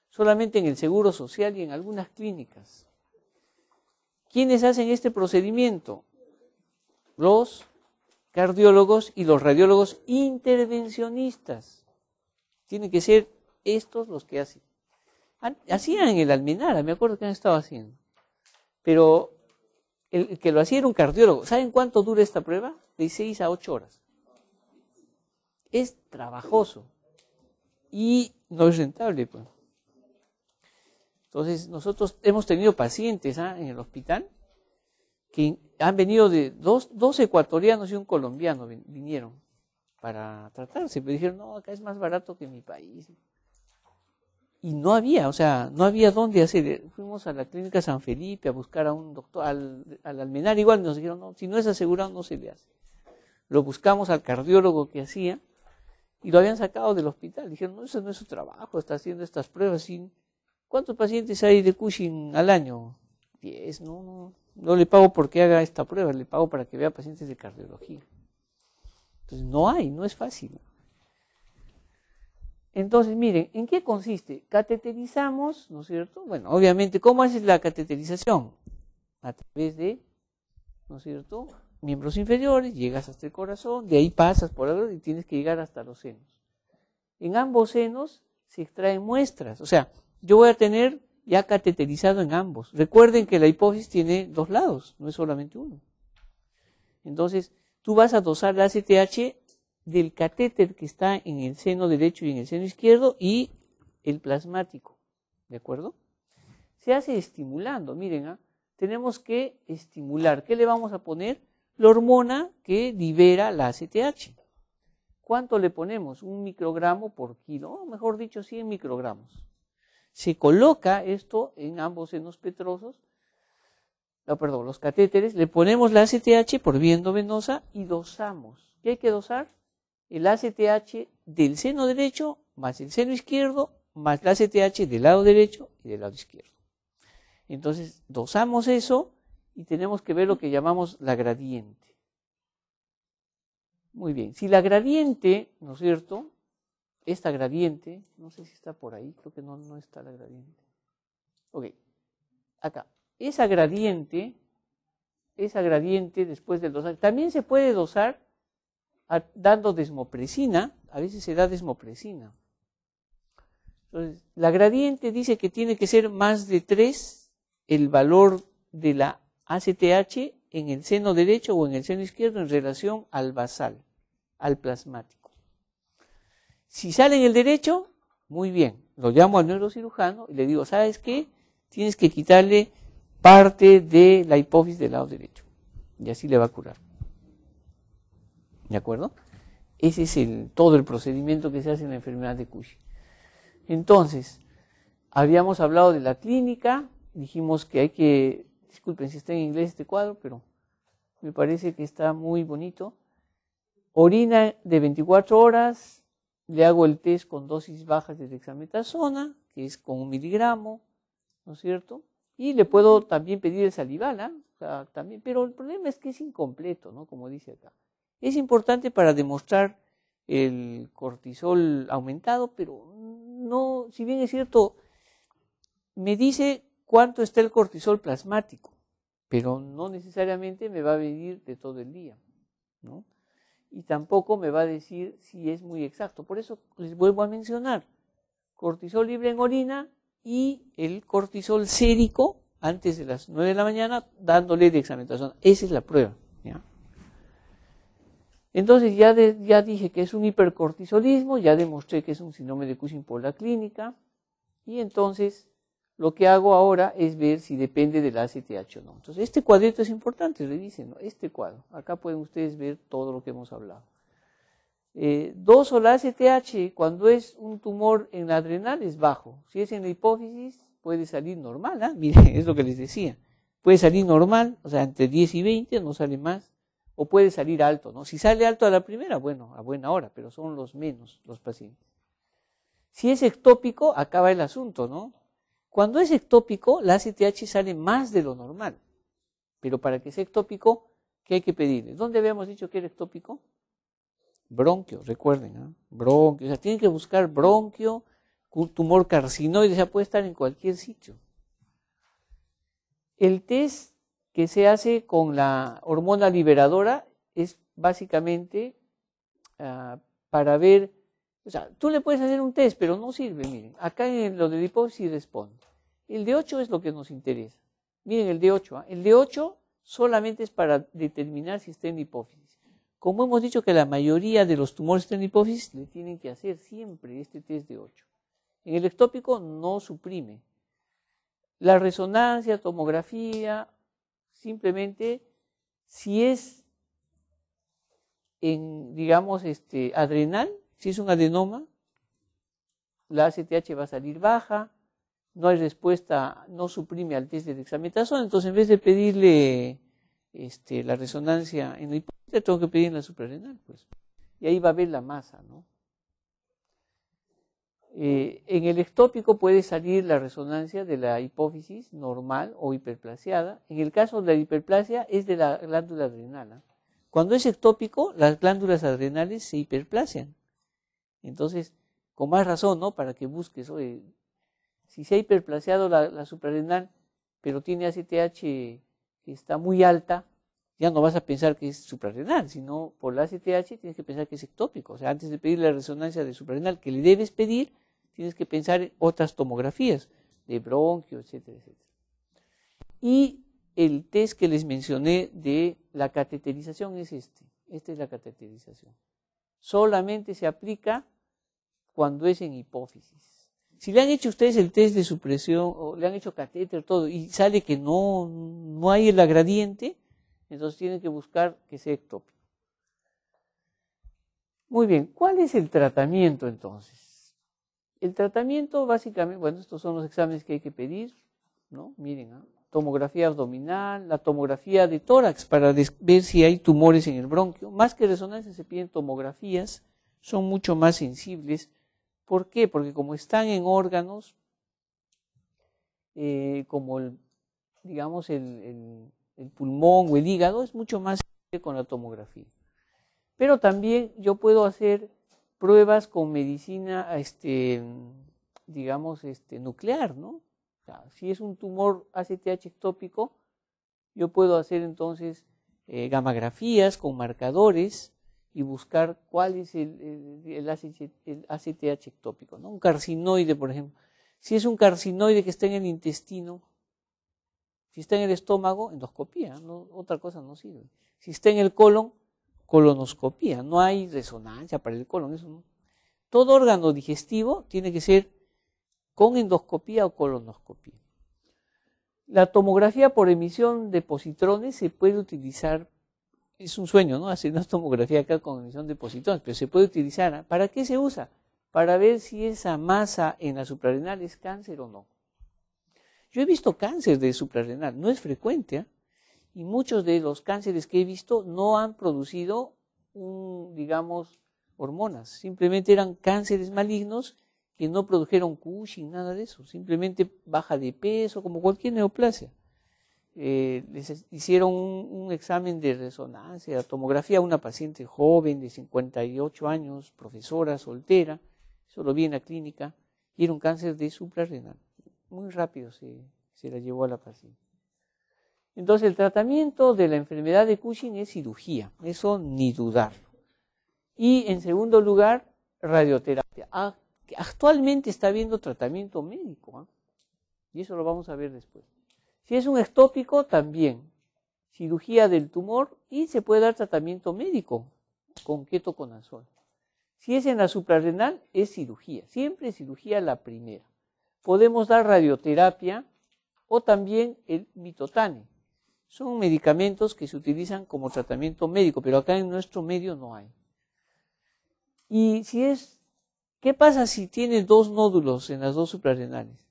Solamente en el Seguro Social y en algunas clínicas. ¿Quiénes hacen este procedimiento? Los cardiólogos y los radiólogos intervencionistas. Tienen que ser estos los que hacen. Hacían en el Almenara, me acuerdo que han estado haciendo. Pero el que lo hacía era un cardiólogo. ¿Saben cuánto dura esta prueba? De 6 a 8 horas. Es trabajoso y no es rentable. Pues. Entonces, nosotros hemos tenido pacientes ¿ah? en el hospital que han venido de dos, dos ecuatorianos y un colombiano vinieron para tratarse, me dijeron, no, acá es más barato que en mi país y no había, o sea, no había dónde hacer. Eh, fuimos a la clínica San Felipe a buscar a un doctor, al, almenar igual, nos dijeron, no, si no es asegurado no se le hace. Lo buscamos al cardiólogo que hacía y lo habían sacado del hospital. Dijeron, no, eso no es su trabajo, está haciendo estas pruebas sin... ¿Cuántos pacientes hay de Cushing al año? Diez, no, no, no le pago porque haga esta prueba, le pago para que vea pacientes de cardiología. Entonces no hay, no es fácil. Entonces, miren, ¿en qué consiste? Cateterizamos, ¿no es cierto? Bueno, obviamente, ¿cómo es la cateterización? A través de, ¿no es cierto? Miembros inferiores, llegas hasta el corazón, de ahí pasas por algo y tienes que llegar hasta los senos. En ambos senos se extraen muestras, o sea, yo voy a tener ya cateterizado en ambos. Recuerden que la hipófisis tiene dos lados, no es solamente uno. Entonces, tú vas a dosar la ACTH del catéter que está en el seno derecho y en el seno izquierdo y el plasmático. ¿De acuerdo? Se hace estimulando. Miren, ¿ah? tenemos que estimular. ¿Qué le vamos a poner? La hormona que libera la ACTH. ¿Cuánto le ponemos? Un microgramo por kilo, o mejor dicho, 100 microgramos. Se coloca esto en ambos senos petrosos, no, perdón, los catéteres, le ponemos la ACTH por vía venosa y dosamos. ¿Qué hay que dosar? el ACTH del seno derecho más el seno izquierdo más el ACTH del lado derecho y del lado izquierdo. Entonces dosamos eso y tenemos que ver lo que llamamos la gradiente. Muy bien, si la gradiente, ¿no es cierto? Esta gradiente, no sé si está por ahí, creo que no, no está la gradiente. Ok, acá, esa gradiente, esa gradiente después del dosar, también se puede dosar dando desmopresina, a veces se da desmopresina. Entonces, la gradiente dice que tiene que ser más de 3 el valor de la ACTH en el seno derecho o en el seno izquierdo en relación al basal, al plasmático. Si sale en el derecho, muy bien, lo llamo al neurocirujano y le digo, ¿sabes qué? Tienes que quitarle parte de la hipófisis del lado derecho. Y así le va a curar. ¿De acuerdo? Ese es todo el procedimiento que se hace en la enfermedad de Cushing. Entonces, habíamos hablado de la clínica, dijimos que hay que, disculpen si está en inglés este cuadro, pero me parece que está muy bonito. Orina de 24 horas, le hago el test con dosis bajas de dexametasona, que es con un miligramo, ¿no es cierto? Y le puedo también pedir el salival, ¿ah? también, pero el problema es que es incompleto, ¿no? Como dice acá. Es importante para demostrar el cortisol aumentado, pero no, si bien es cierto, me dice cuánto está el cortisol plasmático, pero no necesariamente me va a venir de todo el día, ¿no? Y tampoco me va a decir si es muy exacto. Por eso les vuelvo a mencionar, cortisol libre en orina y el cortisol sérico antes de las 9 de la mañana dándole de examinación. Esa es la prueba. Entonces ya, ya dije que es un hipercortisolismo, ya demostré que es un síndrome de Cushing por la clínica y entonces lo que hago ahora es ver si depende del ACTH o no. Entonces este cuadrito es importante, revisen, este cuadro. Acá pueden ustedes ver todo lo que hemos hablado. Eh, dos o la ACTH cuando es un tumor en la adrenal es bajo. Si es en la hipófisis puede salir normal, ¿ah? miren, es lo que les decía. Puede salir normal, o sea, entre 10 y 20, no sale más o puede salir alto, ¿no? Si sale alto a la primera, bueno, a buena hora, pero son los menos los pacientes. Si es ectópico, acaba el asunto, ¿no? Cuando es ectópico, la ACTH sale más de lo normal. Pero para que sea ectópico, ¿qué hay que pedirle? ¿Dónde habíamos dicho que era ectópico? Bronquio, recuerden, ¿no? bronquio. O sea, tienen que buscar bronquio, tumor carcinoide, o sea, puede estar en cualquier sitio. El test que se hace con la hormona liberadora es básicamente ah, para ver, o sea, tú le puedes hacer un test, pero no sirve, miren, acá en lo de hipófisis responde. El de 8 es lo que nos interesa. Miren el de 8 ¿ah? el de 8 solamente es para determinar si está en hipófisis. Como hemos dicho que la mayoría de los tumores están en hipófisis, le tienen que hacer siempre este test de 8. En el ectópico no suprime. La resonancia, tomografía simplemente si es en, digamos, este, adrenal, si es un adenoma, la ACTH va a salir baja, no hay respuesta, no suprime al test de dexametasona, entonces en vez de pedirle este, la resonancia en la hipótesis, tengo que pedir en la suprarrenal, pues. Y ahí va a ver la masa, ¿no? Eh, en el ectópico puede salir la resonancia de la hipófisis normal o hiperplaseada. En el caso de la hiperplasia es de la glándula adrenal. ¿ah? Cuando es ectópico, las glándulas adrenales se hiperplasean. Entonces, con más razón, ¿no? Para que busques, si se ha hiperplaseado la, la suprarrenal, pero tiene ACTH que está muy alta, ya no vas a pensar que es suprarrenal, sino por la ACTH tienes que pensar que es ectópico. O sea, antes de pedir la resonancia de suprarrenal que le debes pedir, tienes que pensar en otras tomografías de bronquio, etcétera, etcétera. Y el test que les mencioné de la cateterización es este. Esta es la cateterización. Solamente se aplica cuando es en hipófisis. Si le han hecho ustedes el test de supresión, o le han hecho catéter, todo, y sale que no, no hay el agradiente, entonces tienen que buscar que sea ectópico. Muy bien, ¿cuál es el tratamiento entonces? El tratamiento básicamente, bueno, estos son los exámenes que hay que pedir, ¿no? Miren, ¿ah? tomografía abdominal, la tomografía de tórax para ver si hay tumores en el bronquio. Más que resonancia se piden tomografías, son mucho más sensibles. ¿Por qué? Porque como están en órganos, eh, como el, digamos el, el, pulmón o el hígado, es mucho más sensible con la tomografía. Pero también yo puedo hacer pruebas con medicina, este, digamos, este, nuclear, ¿no? si es un tumor ACTH ectópico, yo puedo hacer entonces eh, gamografías con marcadores y buscar cuál es el, el, ACTH, ectópico, ¿no? Un carcinoide, por ejemplo. Si es un carcinoide que está en el intestino, si está en el estómago, endoscopía, otra cosa no sirve. Si está en el colon, colonoscopía, no hay resonancia para el colon, eso Todo órgano digestivo tiene que ser con endoscopía o colonoscopía. La tomografía por emisión de positrones se puede utilizar, es un sueño, ¿no? Hacer una tomografía acá con emisión de positrones, pero se puede utilizar. ¿ah? ¿Para qué se usa? Para ver si esa masa en la suprarrenal es cáncer o no. Yo he visto cáncer de suprarrenal, no es frecuente, ¿ah? y muchos de los cánceres que he visto no han producido, digamos, hormonas, simplemente eran cánceres malignos que no produjeron Cushing, nada de eso, simplemente baja de peso, como cualquier neoplasia. Eh, les hicieron un, examen de resonancia, tomografía a una paciente joven de 58 años, profesora, soltera, solo lo vi en la clínica, y era un cáncer de suprarrenal. Muy rápido se, se la llevó a la paciente. Entonces el tratamiento de la enfermedad de Cushing es cirugía, eso ni dudarlo. Y en segundo lugar, radioterapia. Ah, actualmente está habiendo tratamiento médico, ¿ah? y eso lo vamos a ver después. Si es un estópico, también cirugía del tumor y se puede dar tratamiento médico con ketoconazol. Si es en la suprarrenal, es cirugía. Siempre cirugía la primera. Podemos dar radioterapia o también el mitotane, son medicamentos que se utilizan como tratamiento médico, pero acá en nuestro medio no hay. Y si es, ¿qué pasa si tiene dos nódulos en las dos suprarrenales?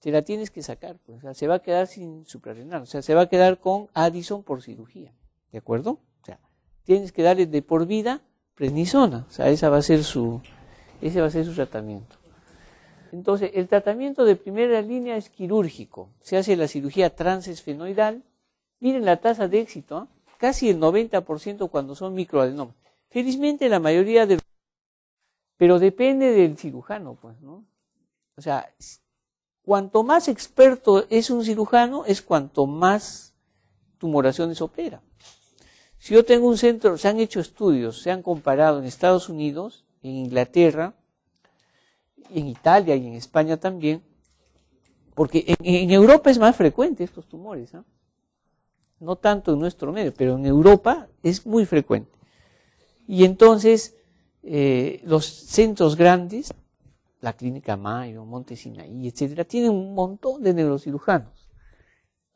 Se la tienes que sacar, pues, o sea, se va a quedar sin suprarrenal, o sea, se va a quedar con Addison por cirugía, ¿de acuerdo? O sea, tienes que darle de por vida prednisona, o sea, va ese va a ser su tratamiento. Entonces, el tratamiento de primera línea es quirúrgico. Se hace la cirugía transesfenoidal, Miren la tasa de éxito, casi el 90% cuando son microadenomas. Felizmente la mayoría de Pero depende del cirujano, pues, ¿no? O sea, cuanto más experto es un cirujano, es cuanto más tumoraciones opera. Si yo tengo un centro, se han hecho estudios, se han comparado en Estados Unidos, en Inglaterra, en Italia y en España también, porque en, Europa es más frecuente estos tumores, ¿no? no tanto en nuestro medio, pero en Europa es muy frecuente. Y entonces eh, los centros grandes, la Clínica Mayo, Monte Sinaí, etcétera, tienen un montón de neurocirujanos.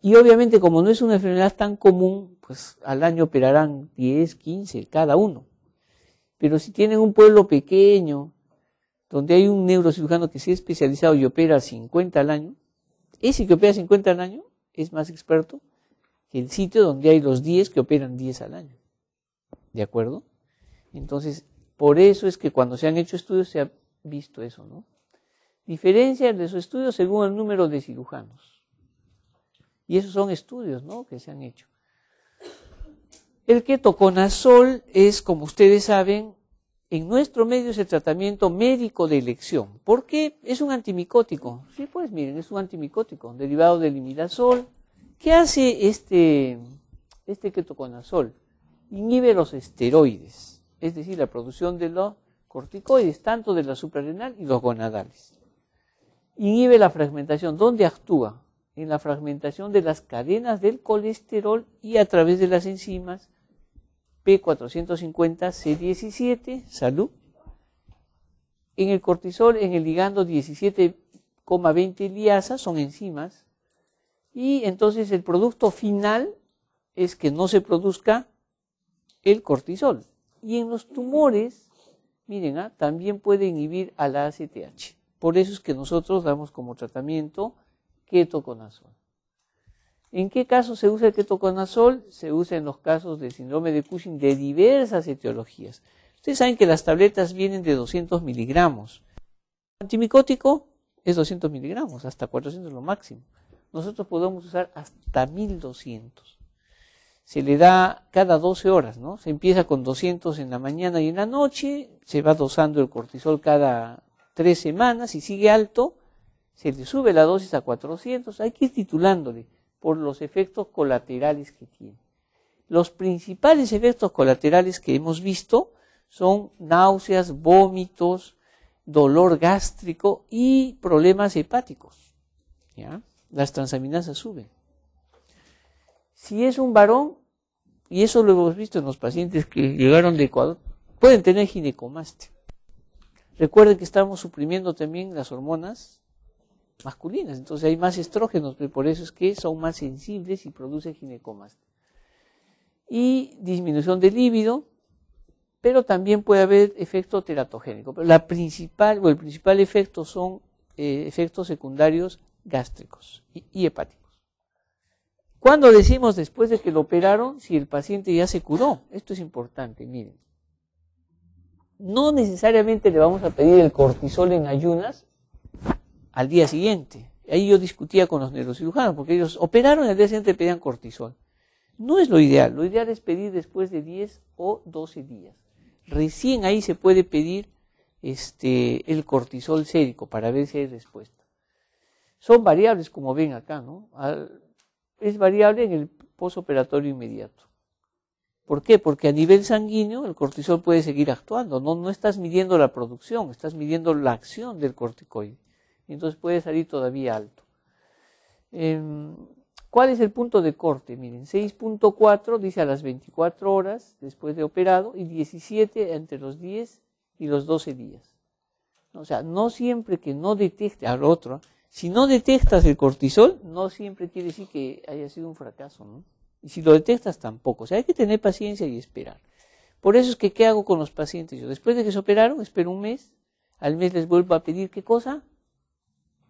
Y obviamente como no es una enfermedad tan común, pues al año operarán 10, 15 cada uno. Pero si tienen un pueblo pequeño, donde hay un neurocirujano que se ha especializado y opera 50 al año, ese que opera 50 al año es más experto el sitio donde hay los 10 que operan 10 al año. ¿De acuerdo? Entonces, por eso es que cuando se han hecho estudios se ha visto eso, ¿no? Diferencias de su estudios según el número de cirujanos. Y esos son estudios, ¿no? Que se han hecho. El ketoconazol es, como ustedes saben, en nuestro medio es el tratamiento médico de elección. ¿Por qué? Es un antimicótico. Sí, pues miren, es un antimicótico derivado del imidazol, ¿Qué hace este, este ketoconazol? Inhibe los esteroides, es decir, la producción de los corticoides, tanto de la suprarrenal y los gonadales. Inhibe la fragmentación. ¿Dónde actúa? En la fragmentación de las cadenas del colesterol y a través de las enzimas P450C17, salud. En el cortisol, en el ligando 17,20 liasa son enzimas y entonces el producto final es que no se produzca el cortisol. Y en los tumores, miren, ¿ah? también puede inhibir a la ACTH. Por eso es que nosotros damos como tratamiento ketoconazol. ¿En qué caso se usa el ketoconazol? Se usa en los casos de síndrome de Cushing de diversas etiologías. Ustedes saben que las tabletas vienen de 200 miligramos. Antimicótico es 200 miligramos, hasta 400 lo máximo nosotros podemos usar hasta 1200. Se le da cada 12 horas, ¿no? Se empieza con 200 en la mañana y en la noche, se va dosando el cortisol cada tres semanas y sigue alto, se le sube la dosis a 400, hay que ir titulándole por los efectos colaterales que tiene. Los principales efectos colaterales que hemos visto son náuseas, vómitos, dolor gástrico y problemas hepáticos. ¿ya? las transaminasas suben. Si es un varón, y eso lo hemos visto en los pacientes que llegaron de Ecuador, pueden tener ginecomastia. Recuerden que estamos suprimiendo también las hormonas masculinas, entonces hay más estrógenos, pero por eso es que son más sensibles y producen ginecomastia. Y disminución del líbido, pero también puede haber efecto teratogénico. Pero la principal o el principal efecto son eh, efectos secundarios gástricos y hepáticos. ¿Cuándo decimos después de que lo operaron si el paciente ya se curó? Esto es importante, miren. No necesariamente le vamos a pedir el cortisol en ayunas al día siguiente. Ahí yo discutía con los neurocirujanos porque ellos operaron y al día siguiente pedían cortisol. No es lo ideal, lo ideal es pedir después de 10 o 12 días. Recién ahí se puede pedir este, el cortisol sérico para ver si hay respuesta son variables, como ven acá, ¿no? es variable en el posoperatorio inmediato. ¿Por qué? Porque a nivel sanguíneo el cortisol puede seguir actuando, no, no estás midiendo la producción, estás midiendo la acción del corticoide. Entonces puede salir todavía alto. Em, ¿Cuál es el punto de corte? Miren, 6.4 dice a las 24 horas después de operado y 17 entre los 10 y los 12 días. O sea, no siempre que no detecte al otro, si no detectas el cortisol, no siempre quiere decir que haya sido un fracaso, ¿no? Y si lo detectas, tampoco. O sea, hay que tener paciencia y esperar. Por eso es que, ¿qué hago con los pacientes? Yo, después de que se operaron, espero un mes, al mes les vuelvo a pedir, ¿qué cosa?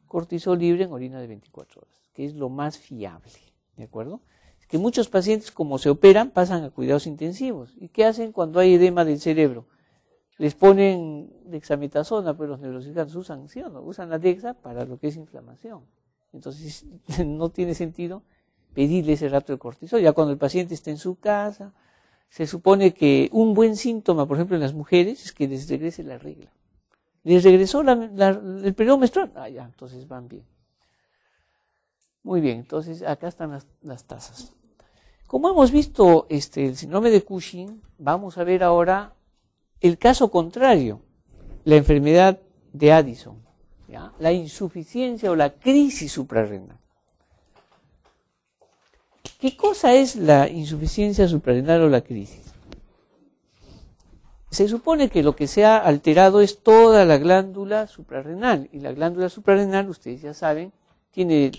Cortisol libre en orina de 24 horas, que es lo más fiable, ¿de acuerdo? Es que muchos pacientes, como se operan, pasan a cuidados intensivos. ¿Y qué hacen cuando hay edema del cerebro? les ponen dexametasona, pero pues los neurocirujanos usan, ¿sí Usan la dexa para lo que es inflamación. Entonces, no tiene sentido pedirle ese rato de cortisol. Ya cuando el paciente está en su casa, se supone que un buen síntoma, por ejemplo, en las mujeres, es que les regrese la regla. Les regresó el periodo menstrual. Ah, ya, entonces van bien. Muy bien, entonces acá están las, las tasas. Como hemos visto este, el síndrome de Cushing, vamos a ver ahora el caso contrario, la enfermedad de Addison, la insuficiencia o la crisis suprarrenal. ¿Qué cosa es la insuficiencia suprarrenal o la crisis? Se supone que lo que se ha alterado es toda la glándula suprarrenal. Y la glándula suprarrenal, ustedes ya saben, tiene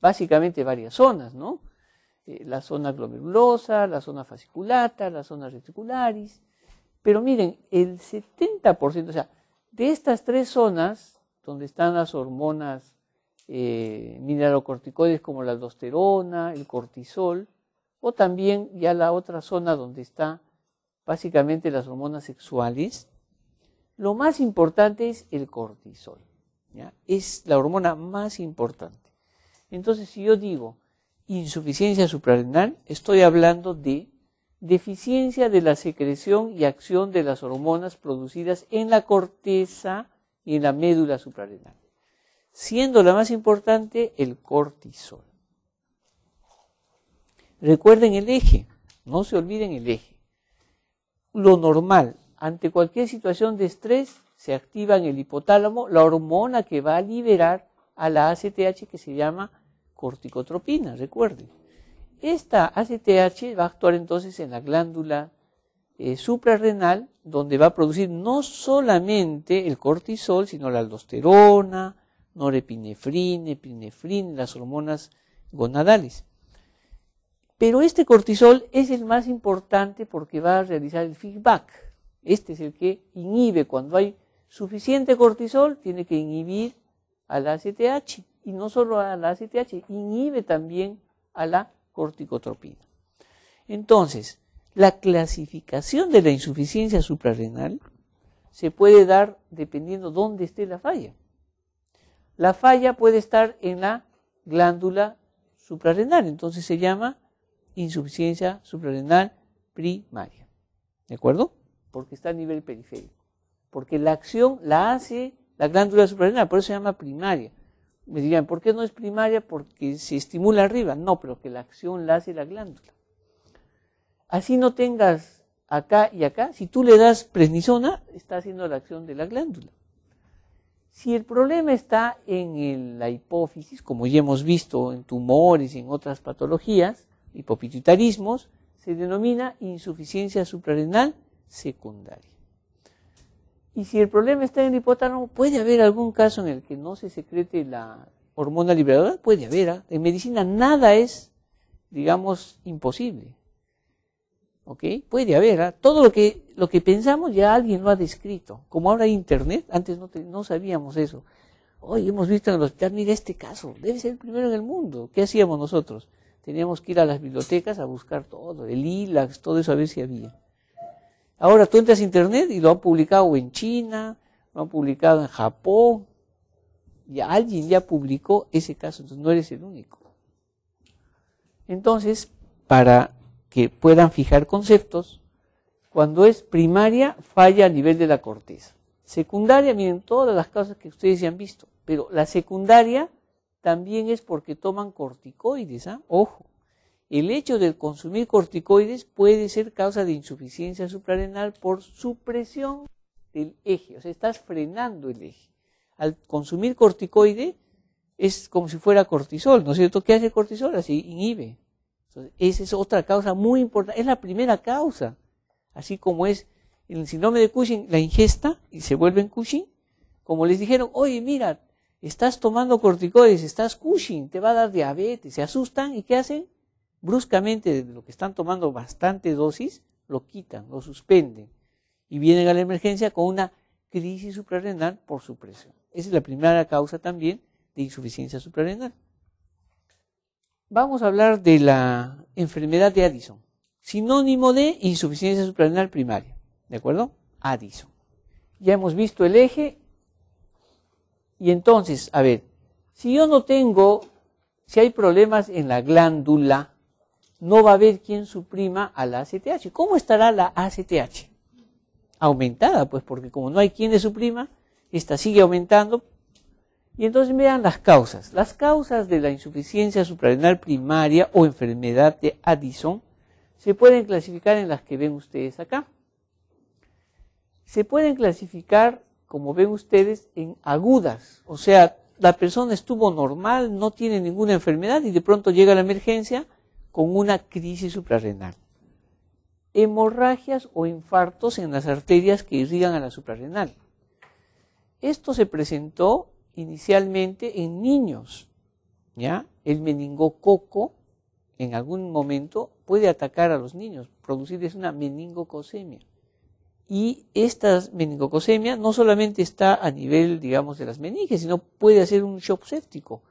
básicamente varias zonas, ¿no? Eh, la zona glomerulosa, la zona fasciculata, la zona reticularis, pero miren, el 70%, o sea, de estas tres zonas, donde están las hormonas eh, mineralocorticoides como la aldosterona, el cortisol, o también ya la otra zona donde están básicamente las hormonas sexuales, lo más importante es el cortisol. Es la hormona más importante. Entonces, si yo digo insuficiencia suprarrenal, estoy hablando de deficiencia de la secreción y acción de las hormonas producidas en la corteza y en la médula suprarrenal, siendo la más importante el cortisol. Recuerden el eje, no se olviden el eje. Lo normal, ante cualquier situación de estrés, se activa en el hipotálamo la hormona que va a liberar a la ACTH que se llama corticotropina, recuerden. Esta ACTH va a actuar entonces en la glándula eh, suprarrenal, donde va a producir no solamente el cortisol, sino la aldosterona, norepinefrina, epinefrina, las hormonas gonadales. Pero este cortisol es el más importante porque va a realizar el feedback. Este es el que inhibe. Cuando hay suficiente cortisol, tiene que inhibir a la ACTH. Y no solo a la ACTH, inhibe también a la corticotropina. Entonces, la clasificación de la insuficiencia suprarrenal se puede dar dependiendo dónde esté la falla. La falla puede estar en la glándula suprarrenal, entonces se llama insuficiencia suprarrenal primaria. ¿De acuerdo? Porque está a nivel periférico. Porque la acción la hace la glándula suprarrenal, por eso se llama primaria. Me dirían, ¿por qué no es primaria? Porque se estimula arriba. No, pero que la acción la hace la glándula. Así no tengas acá y acá, si tú le das presnisona, está haciendo la acción de la glándula. Si el problema está en la hipófisis, como ya hemos visto en tumores y en otras patologías, hipopituitarismos, se denomina insuficiencia suprarrenal secundaria. Y si el problema está en el hipotálamo, puede haber algún caso en el que no se secrete la hormona liberadora, puede haber. ¿ah? En medicina nada es, digamos, imposible. ¿Ok? Puede haber. ¿ah? Todo lo que, lo que pensamos ya alguien lo ha descrito. Como ahora hay internet, antes no, no sabíamos eso. Hoy hemos visto en el hospital, mira este caso, debe ser el primero en el mundo. ¿Qué hacíamos nosotros? Teníamos que ir a las bibliotecas a buscar todo, el ILAX, todo eso a ver si había. Ahora tú entras a internet y lo han publicado en China, lo han publicado en Japón, y alguien ya publicó ese caso, entonces no eres el único. Entonces, para que puedan fijar conceptos, cuando es primaria falla a nivel de la corteza. Secundaria, miren todas las causas que ustedes ya han visto, pero la secundaria también es porque toman corticoides, ¿ah? ojo. El hecho de consumir corticoides puede ser causa de insuficiencia suprarrenal por supresión del eje, o sea, estás frenando el eje. Al consumir corticoide es como si fuera cortisol, ¿no es cierto? ¿Qué hace cortisol? Así inhibe. Entonces, esa es otra causa muy importante, es la primera causa. Así como es el síndrome de Cushing, la ingesta y se vuelve en Cushing, como les dijeron, oye, mira, estás tomando corticoides, estás Cushing, te va a dar diabetes, se asustan y ¿qué hacen? bruscamente de lo que están tomando bastante dosis, lo quitan, lo suspenden y vienen a la emergencia con una crisis suprarrenal por su presión. Esa es la primera causa también de insuficiencia suprarrenal. Vamos a hablar de la enfermedad de Addison, sinónimo de insuficiencia suprarrenal primaria, ¿de acuerdo? Addison. Ya hemos visto el eje y entonces, a ver, si yo no tengo, si hay problemas en la glándula no va a haber quien suprima a la ACTH. ¿Cómo estará la ACTH? Aumentada, pues, porque como no hay quien le suprima, esta sigue aumentando. Y entonces vean las causas. Las causas de la insuficiencia suprarrenal primaria o enfermedad de Addison se pueden clasificar en las que ven ustedes acá. Se pueden clasificar, como ven ustedes, en agudas. O sea, la persona estuvo normal, no tiene ninguna enfermedad y de pronto llega la emergencia con una crisis suprarrenal. Hemorragias o infartos en las arterias que irrigan a la suprarrenal. Esto se presentó inicialmente en niños. ¿ya? El meningococo en algún momento puede atacar a los niños, producirles una meningocosemia. Y esta meningocosemia no solamente está a nivel, digamos, de las meninges, sino puede hacer un shock séptico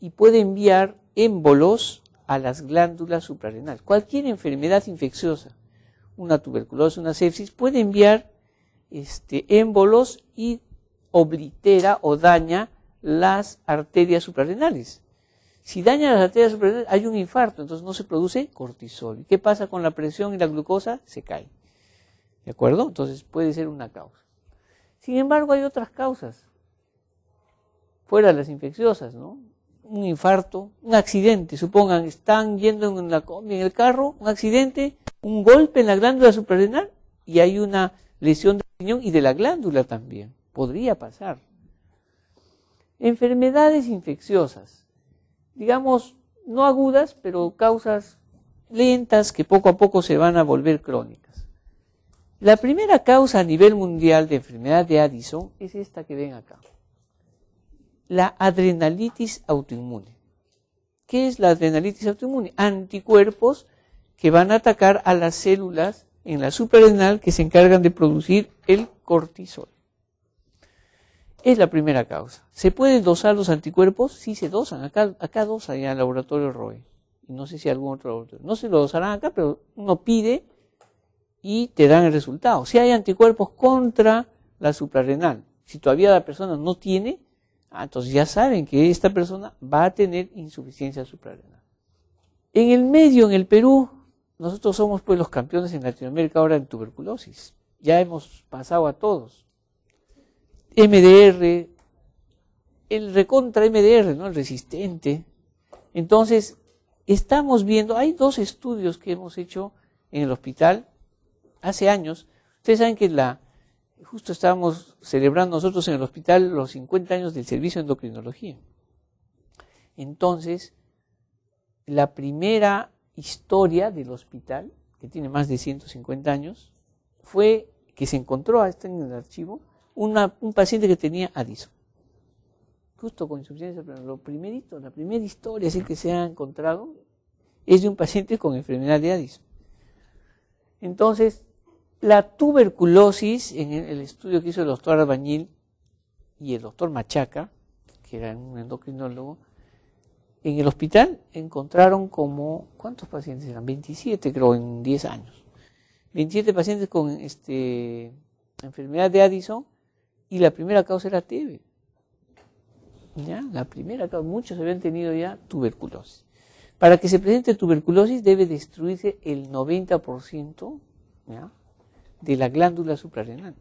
y puede enviar émbolos a las glándulas suprarrenales. Cualquier enfermedad infecciosa, una tuberculosis, una sepsis, puede enviar este, émbolos y oblitera o daña las arterias suprarrenales. Si daña las arterias suprarrenales, hay un infarto, entonces no se produce cortisol. qué pasa con la presión y la glucosa? Se cae. ¿De acuerdo? Entonces puede ser una causa. Sin embargo, hay otras causas, fuera de las infecciosas, ¿no? un infarto, un accidente, supongan, están yendo en, la, en el carro, un accidente, un golpe en la glándula suprarrenal y hay una lesión del riñón y de la glándula también. Podría pasar. Enfermedades infecciosas, digamos, no agudas, pero causas lentas que poco a poco se van a volver crónicas. La primera causa a nivel mundial de enfermedad de Addison es esta que ven acá la adrenalitis autoinmune. ¿Qué es la adrenalitis autoinmune? Anticuerpos que van a atacar a las células en la suprarrenal que se encargan de producir el cortisol. Es la primera causa. ¿Se pueden dosar los anticuerpos? Sí se dosan. Acá, acá dosa en el laboratorio ROE. No sé si algún otro laboratorio. No se lo dosarán acá, pero uno pide y te dan el resultado. Si hay anticuerpos contra la suprarrenal, si todavía la persona no tiene, Ah, entonces ya saben que esta persona va a tener insuficiencia suprarrenal. En el medio, en el Perú, nosotros somos pues los campeones en Latinoamérica ahora en tuberculosis. Ya hemos pasado a todos. MDR, el recontra MDR, ¿no? El resistente. Entonces, estamos viendo, hay dos estudios que hemos hecho en el hospital hace años. Ustedes saben que la justo estábamos celebrando nosotros en el hospital los 50 años del servicio de endocrinología. Entonces, la primera historia del hospital, que tiene más de 150 años, fue que se encontró, está en el archivo, un paciente que tenía Addison. Justo con insuficiencia, lo primerito, la primera historia que se ha encontrado es de un paciente con enfermedad de Addison. Entonces, la tuberculosis, en el estudio que hizo el doctor Arbañil y el doctor Machaca, que era un endocrinólogo, en el hospital encontraron como, ¿cuántos pacientes eran? 27 creo en 10 años. 27 pacientes con este, enfermedad de Addison y la primera causa era TB. ¿Ya? La primera causa, muchos habían tenido ya tuberculosis. Para que se presente tuberculosis debe destruirse el 90%, ¿ya? de la glándula suprarrenal.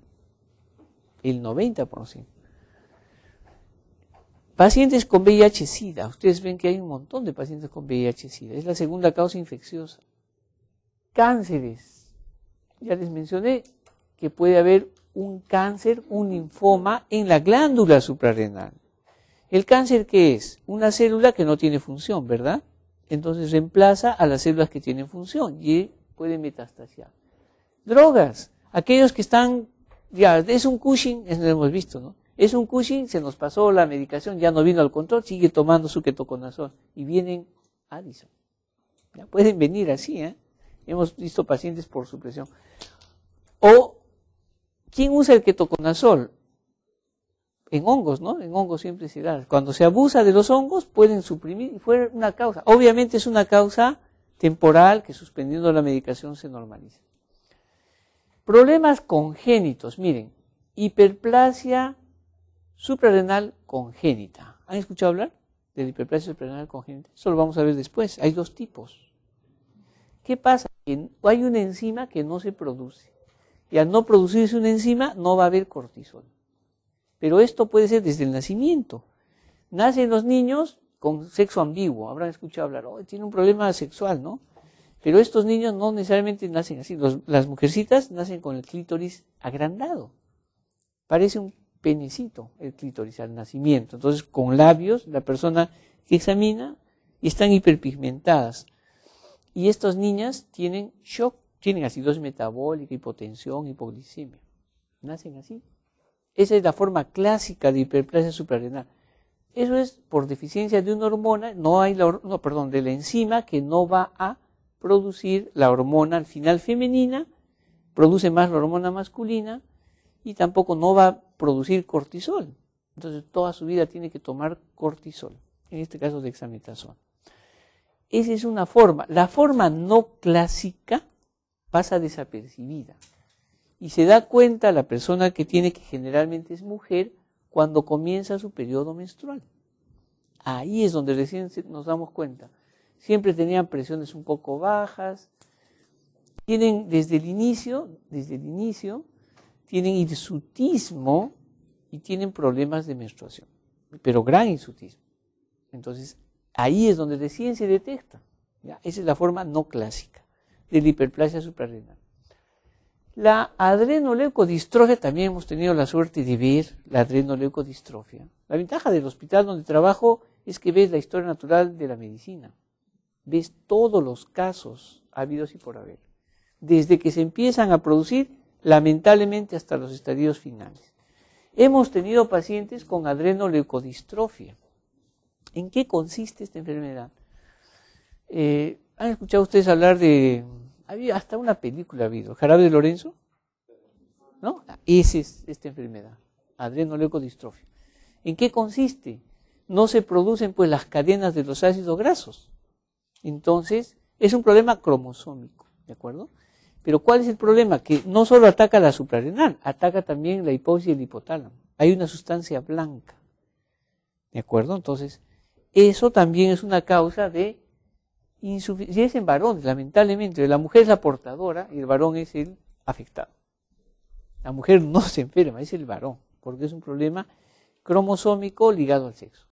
El 90%. Pacientes con VIH-Sida. Ustedes ven que hay un montón de pacientes con VIH-Sida. Es la segunda causa infecciosa. Cánceres. Ya les mencioné que puede haber un cáncer, un linfoma en la glándula suprarrenal. ¿El cáncer qué es? Una célula que no tiene función, ¿verdad? Entonces reemplaza a las células que tienen función y puede metastasiar drogas. Aquellos que están, ya, es un Cushing, eso lo hemos visto, ¿no? Es un Cushing, se nos pasó la medicación, ya no vino al control, sigue tomando su ketoconazol y vienen Addison. Ya pueden venir así, ¿eh? Hemos visto pacientes por supresión. O, ¿quién usa el ketoconazol? En hongos, ¿no? En hongos siempre se da. Cuando se abusa de los hongos, pueden suprimir y fuera una causa. Obviamente es una causa temporal que suspendiendo la medicación se normaliza. Problemas congénitos, miren, hiperplasia suprarrenal congénita. ¿Han escuchado hablar de hiperplasia suprarrenal congénita? Eso lo vamos a ver después. Hay dos tipos. ¿Qué pasa? hay una enzima que no se produce. Y al no producirse una enzima, no va a haber cortisol. Pero esto puede ser desde el nacimiento. Nacen los niños con sexo ambiguo. Habrán escuchado hablar, oh, tiene un problema sexual, ¿no? Pero estos niños no necesariamente nacen así. las mujercitas nacen con el clítoris agrandado. Parece un penecito el clítoris al nacimiento. Entonces, con labios, la persona que examina y están hiperpigmentadas. Y estas niñas tienen shock, tienen acidosis metabólica, hipotensión, hipoglicemia. Nacen así. Esa es la forma clásica de hiperplasia suprarrenal. Eso es por deficiencia de una hormona, no hay la, no, perdón, de la enzima que no va a producir la hormona al final femenina, produce más la hormona masculina y tampoco no va a producir cortisol. Entonces toda su vida tiene que tomar cortisol, en este caso de hexametazón. Esa es una forma. La forma no clásica pasa desapercibida y se da cuenta la persona que tiene, que generalmente es mujer, cuando comienza su periodo menstrual. Ahí es donde recién nos damos cuenta siempre tenían presiones un poco bajas, tienen desde el inicio, desde el inicio, tienen hirsutismo y tienen problemas de menstruación, pero gran hirsutismo. Entonces, ahí es donde recién se detecta. Esa es la forma no clásica de la hiperplasia suprarrenal. La adrenoleucodistrofia, también hemos tenido la suerte de ver la adrenoleucodistrofia. La ventaja del hospital donde trabajo es que ves la historia natural de la medicina ves todos los casos habidos y por haber, desde que se empiezan a producir, lamentablemente, hasta los estadios finales. Hemos tenido pacientes con adrenoleucodistrofia. ¿En qué consiste esta enfermedad? Eh, ¿Han escuchado ustedes hablar de... Había hasta una película, ha habido, Jarabe de Lorenzo. ¿No? Ah, Esa es esta enfermedad, adrenoleucodistrofia. ¿En qué consiste? No se producen pues las cadenas de los ácidos grasos. Entonces, es un problema cromosómico, ¿de acuerdo? Pero ¿cuál es el problema? Que no solo ataca la suprarrenal, ataca también la hipófisis y el hipotálamo. Hay una sustancia blanca, ¿de acuerdo? Entonces, eso también es una causa de insuficiencia en varones, lamentablemente. La mujer es la portadora y el varón es el afectado. La mujer no se enferma, es el varón, porque es un problema cromosómico ligado al sexo.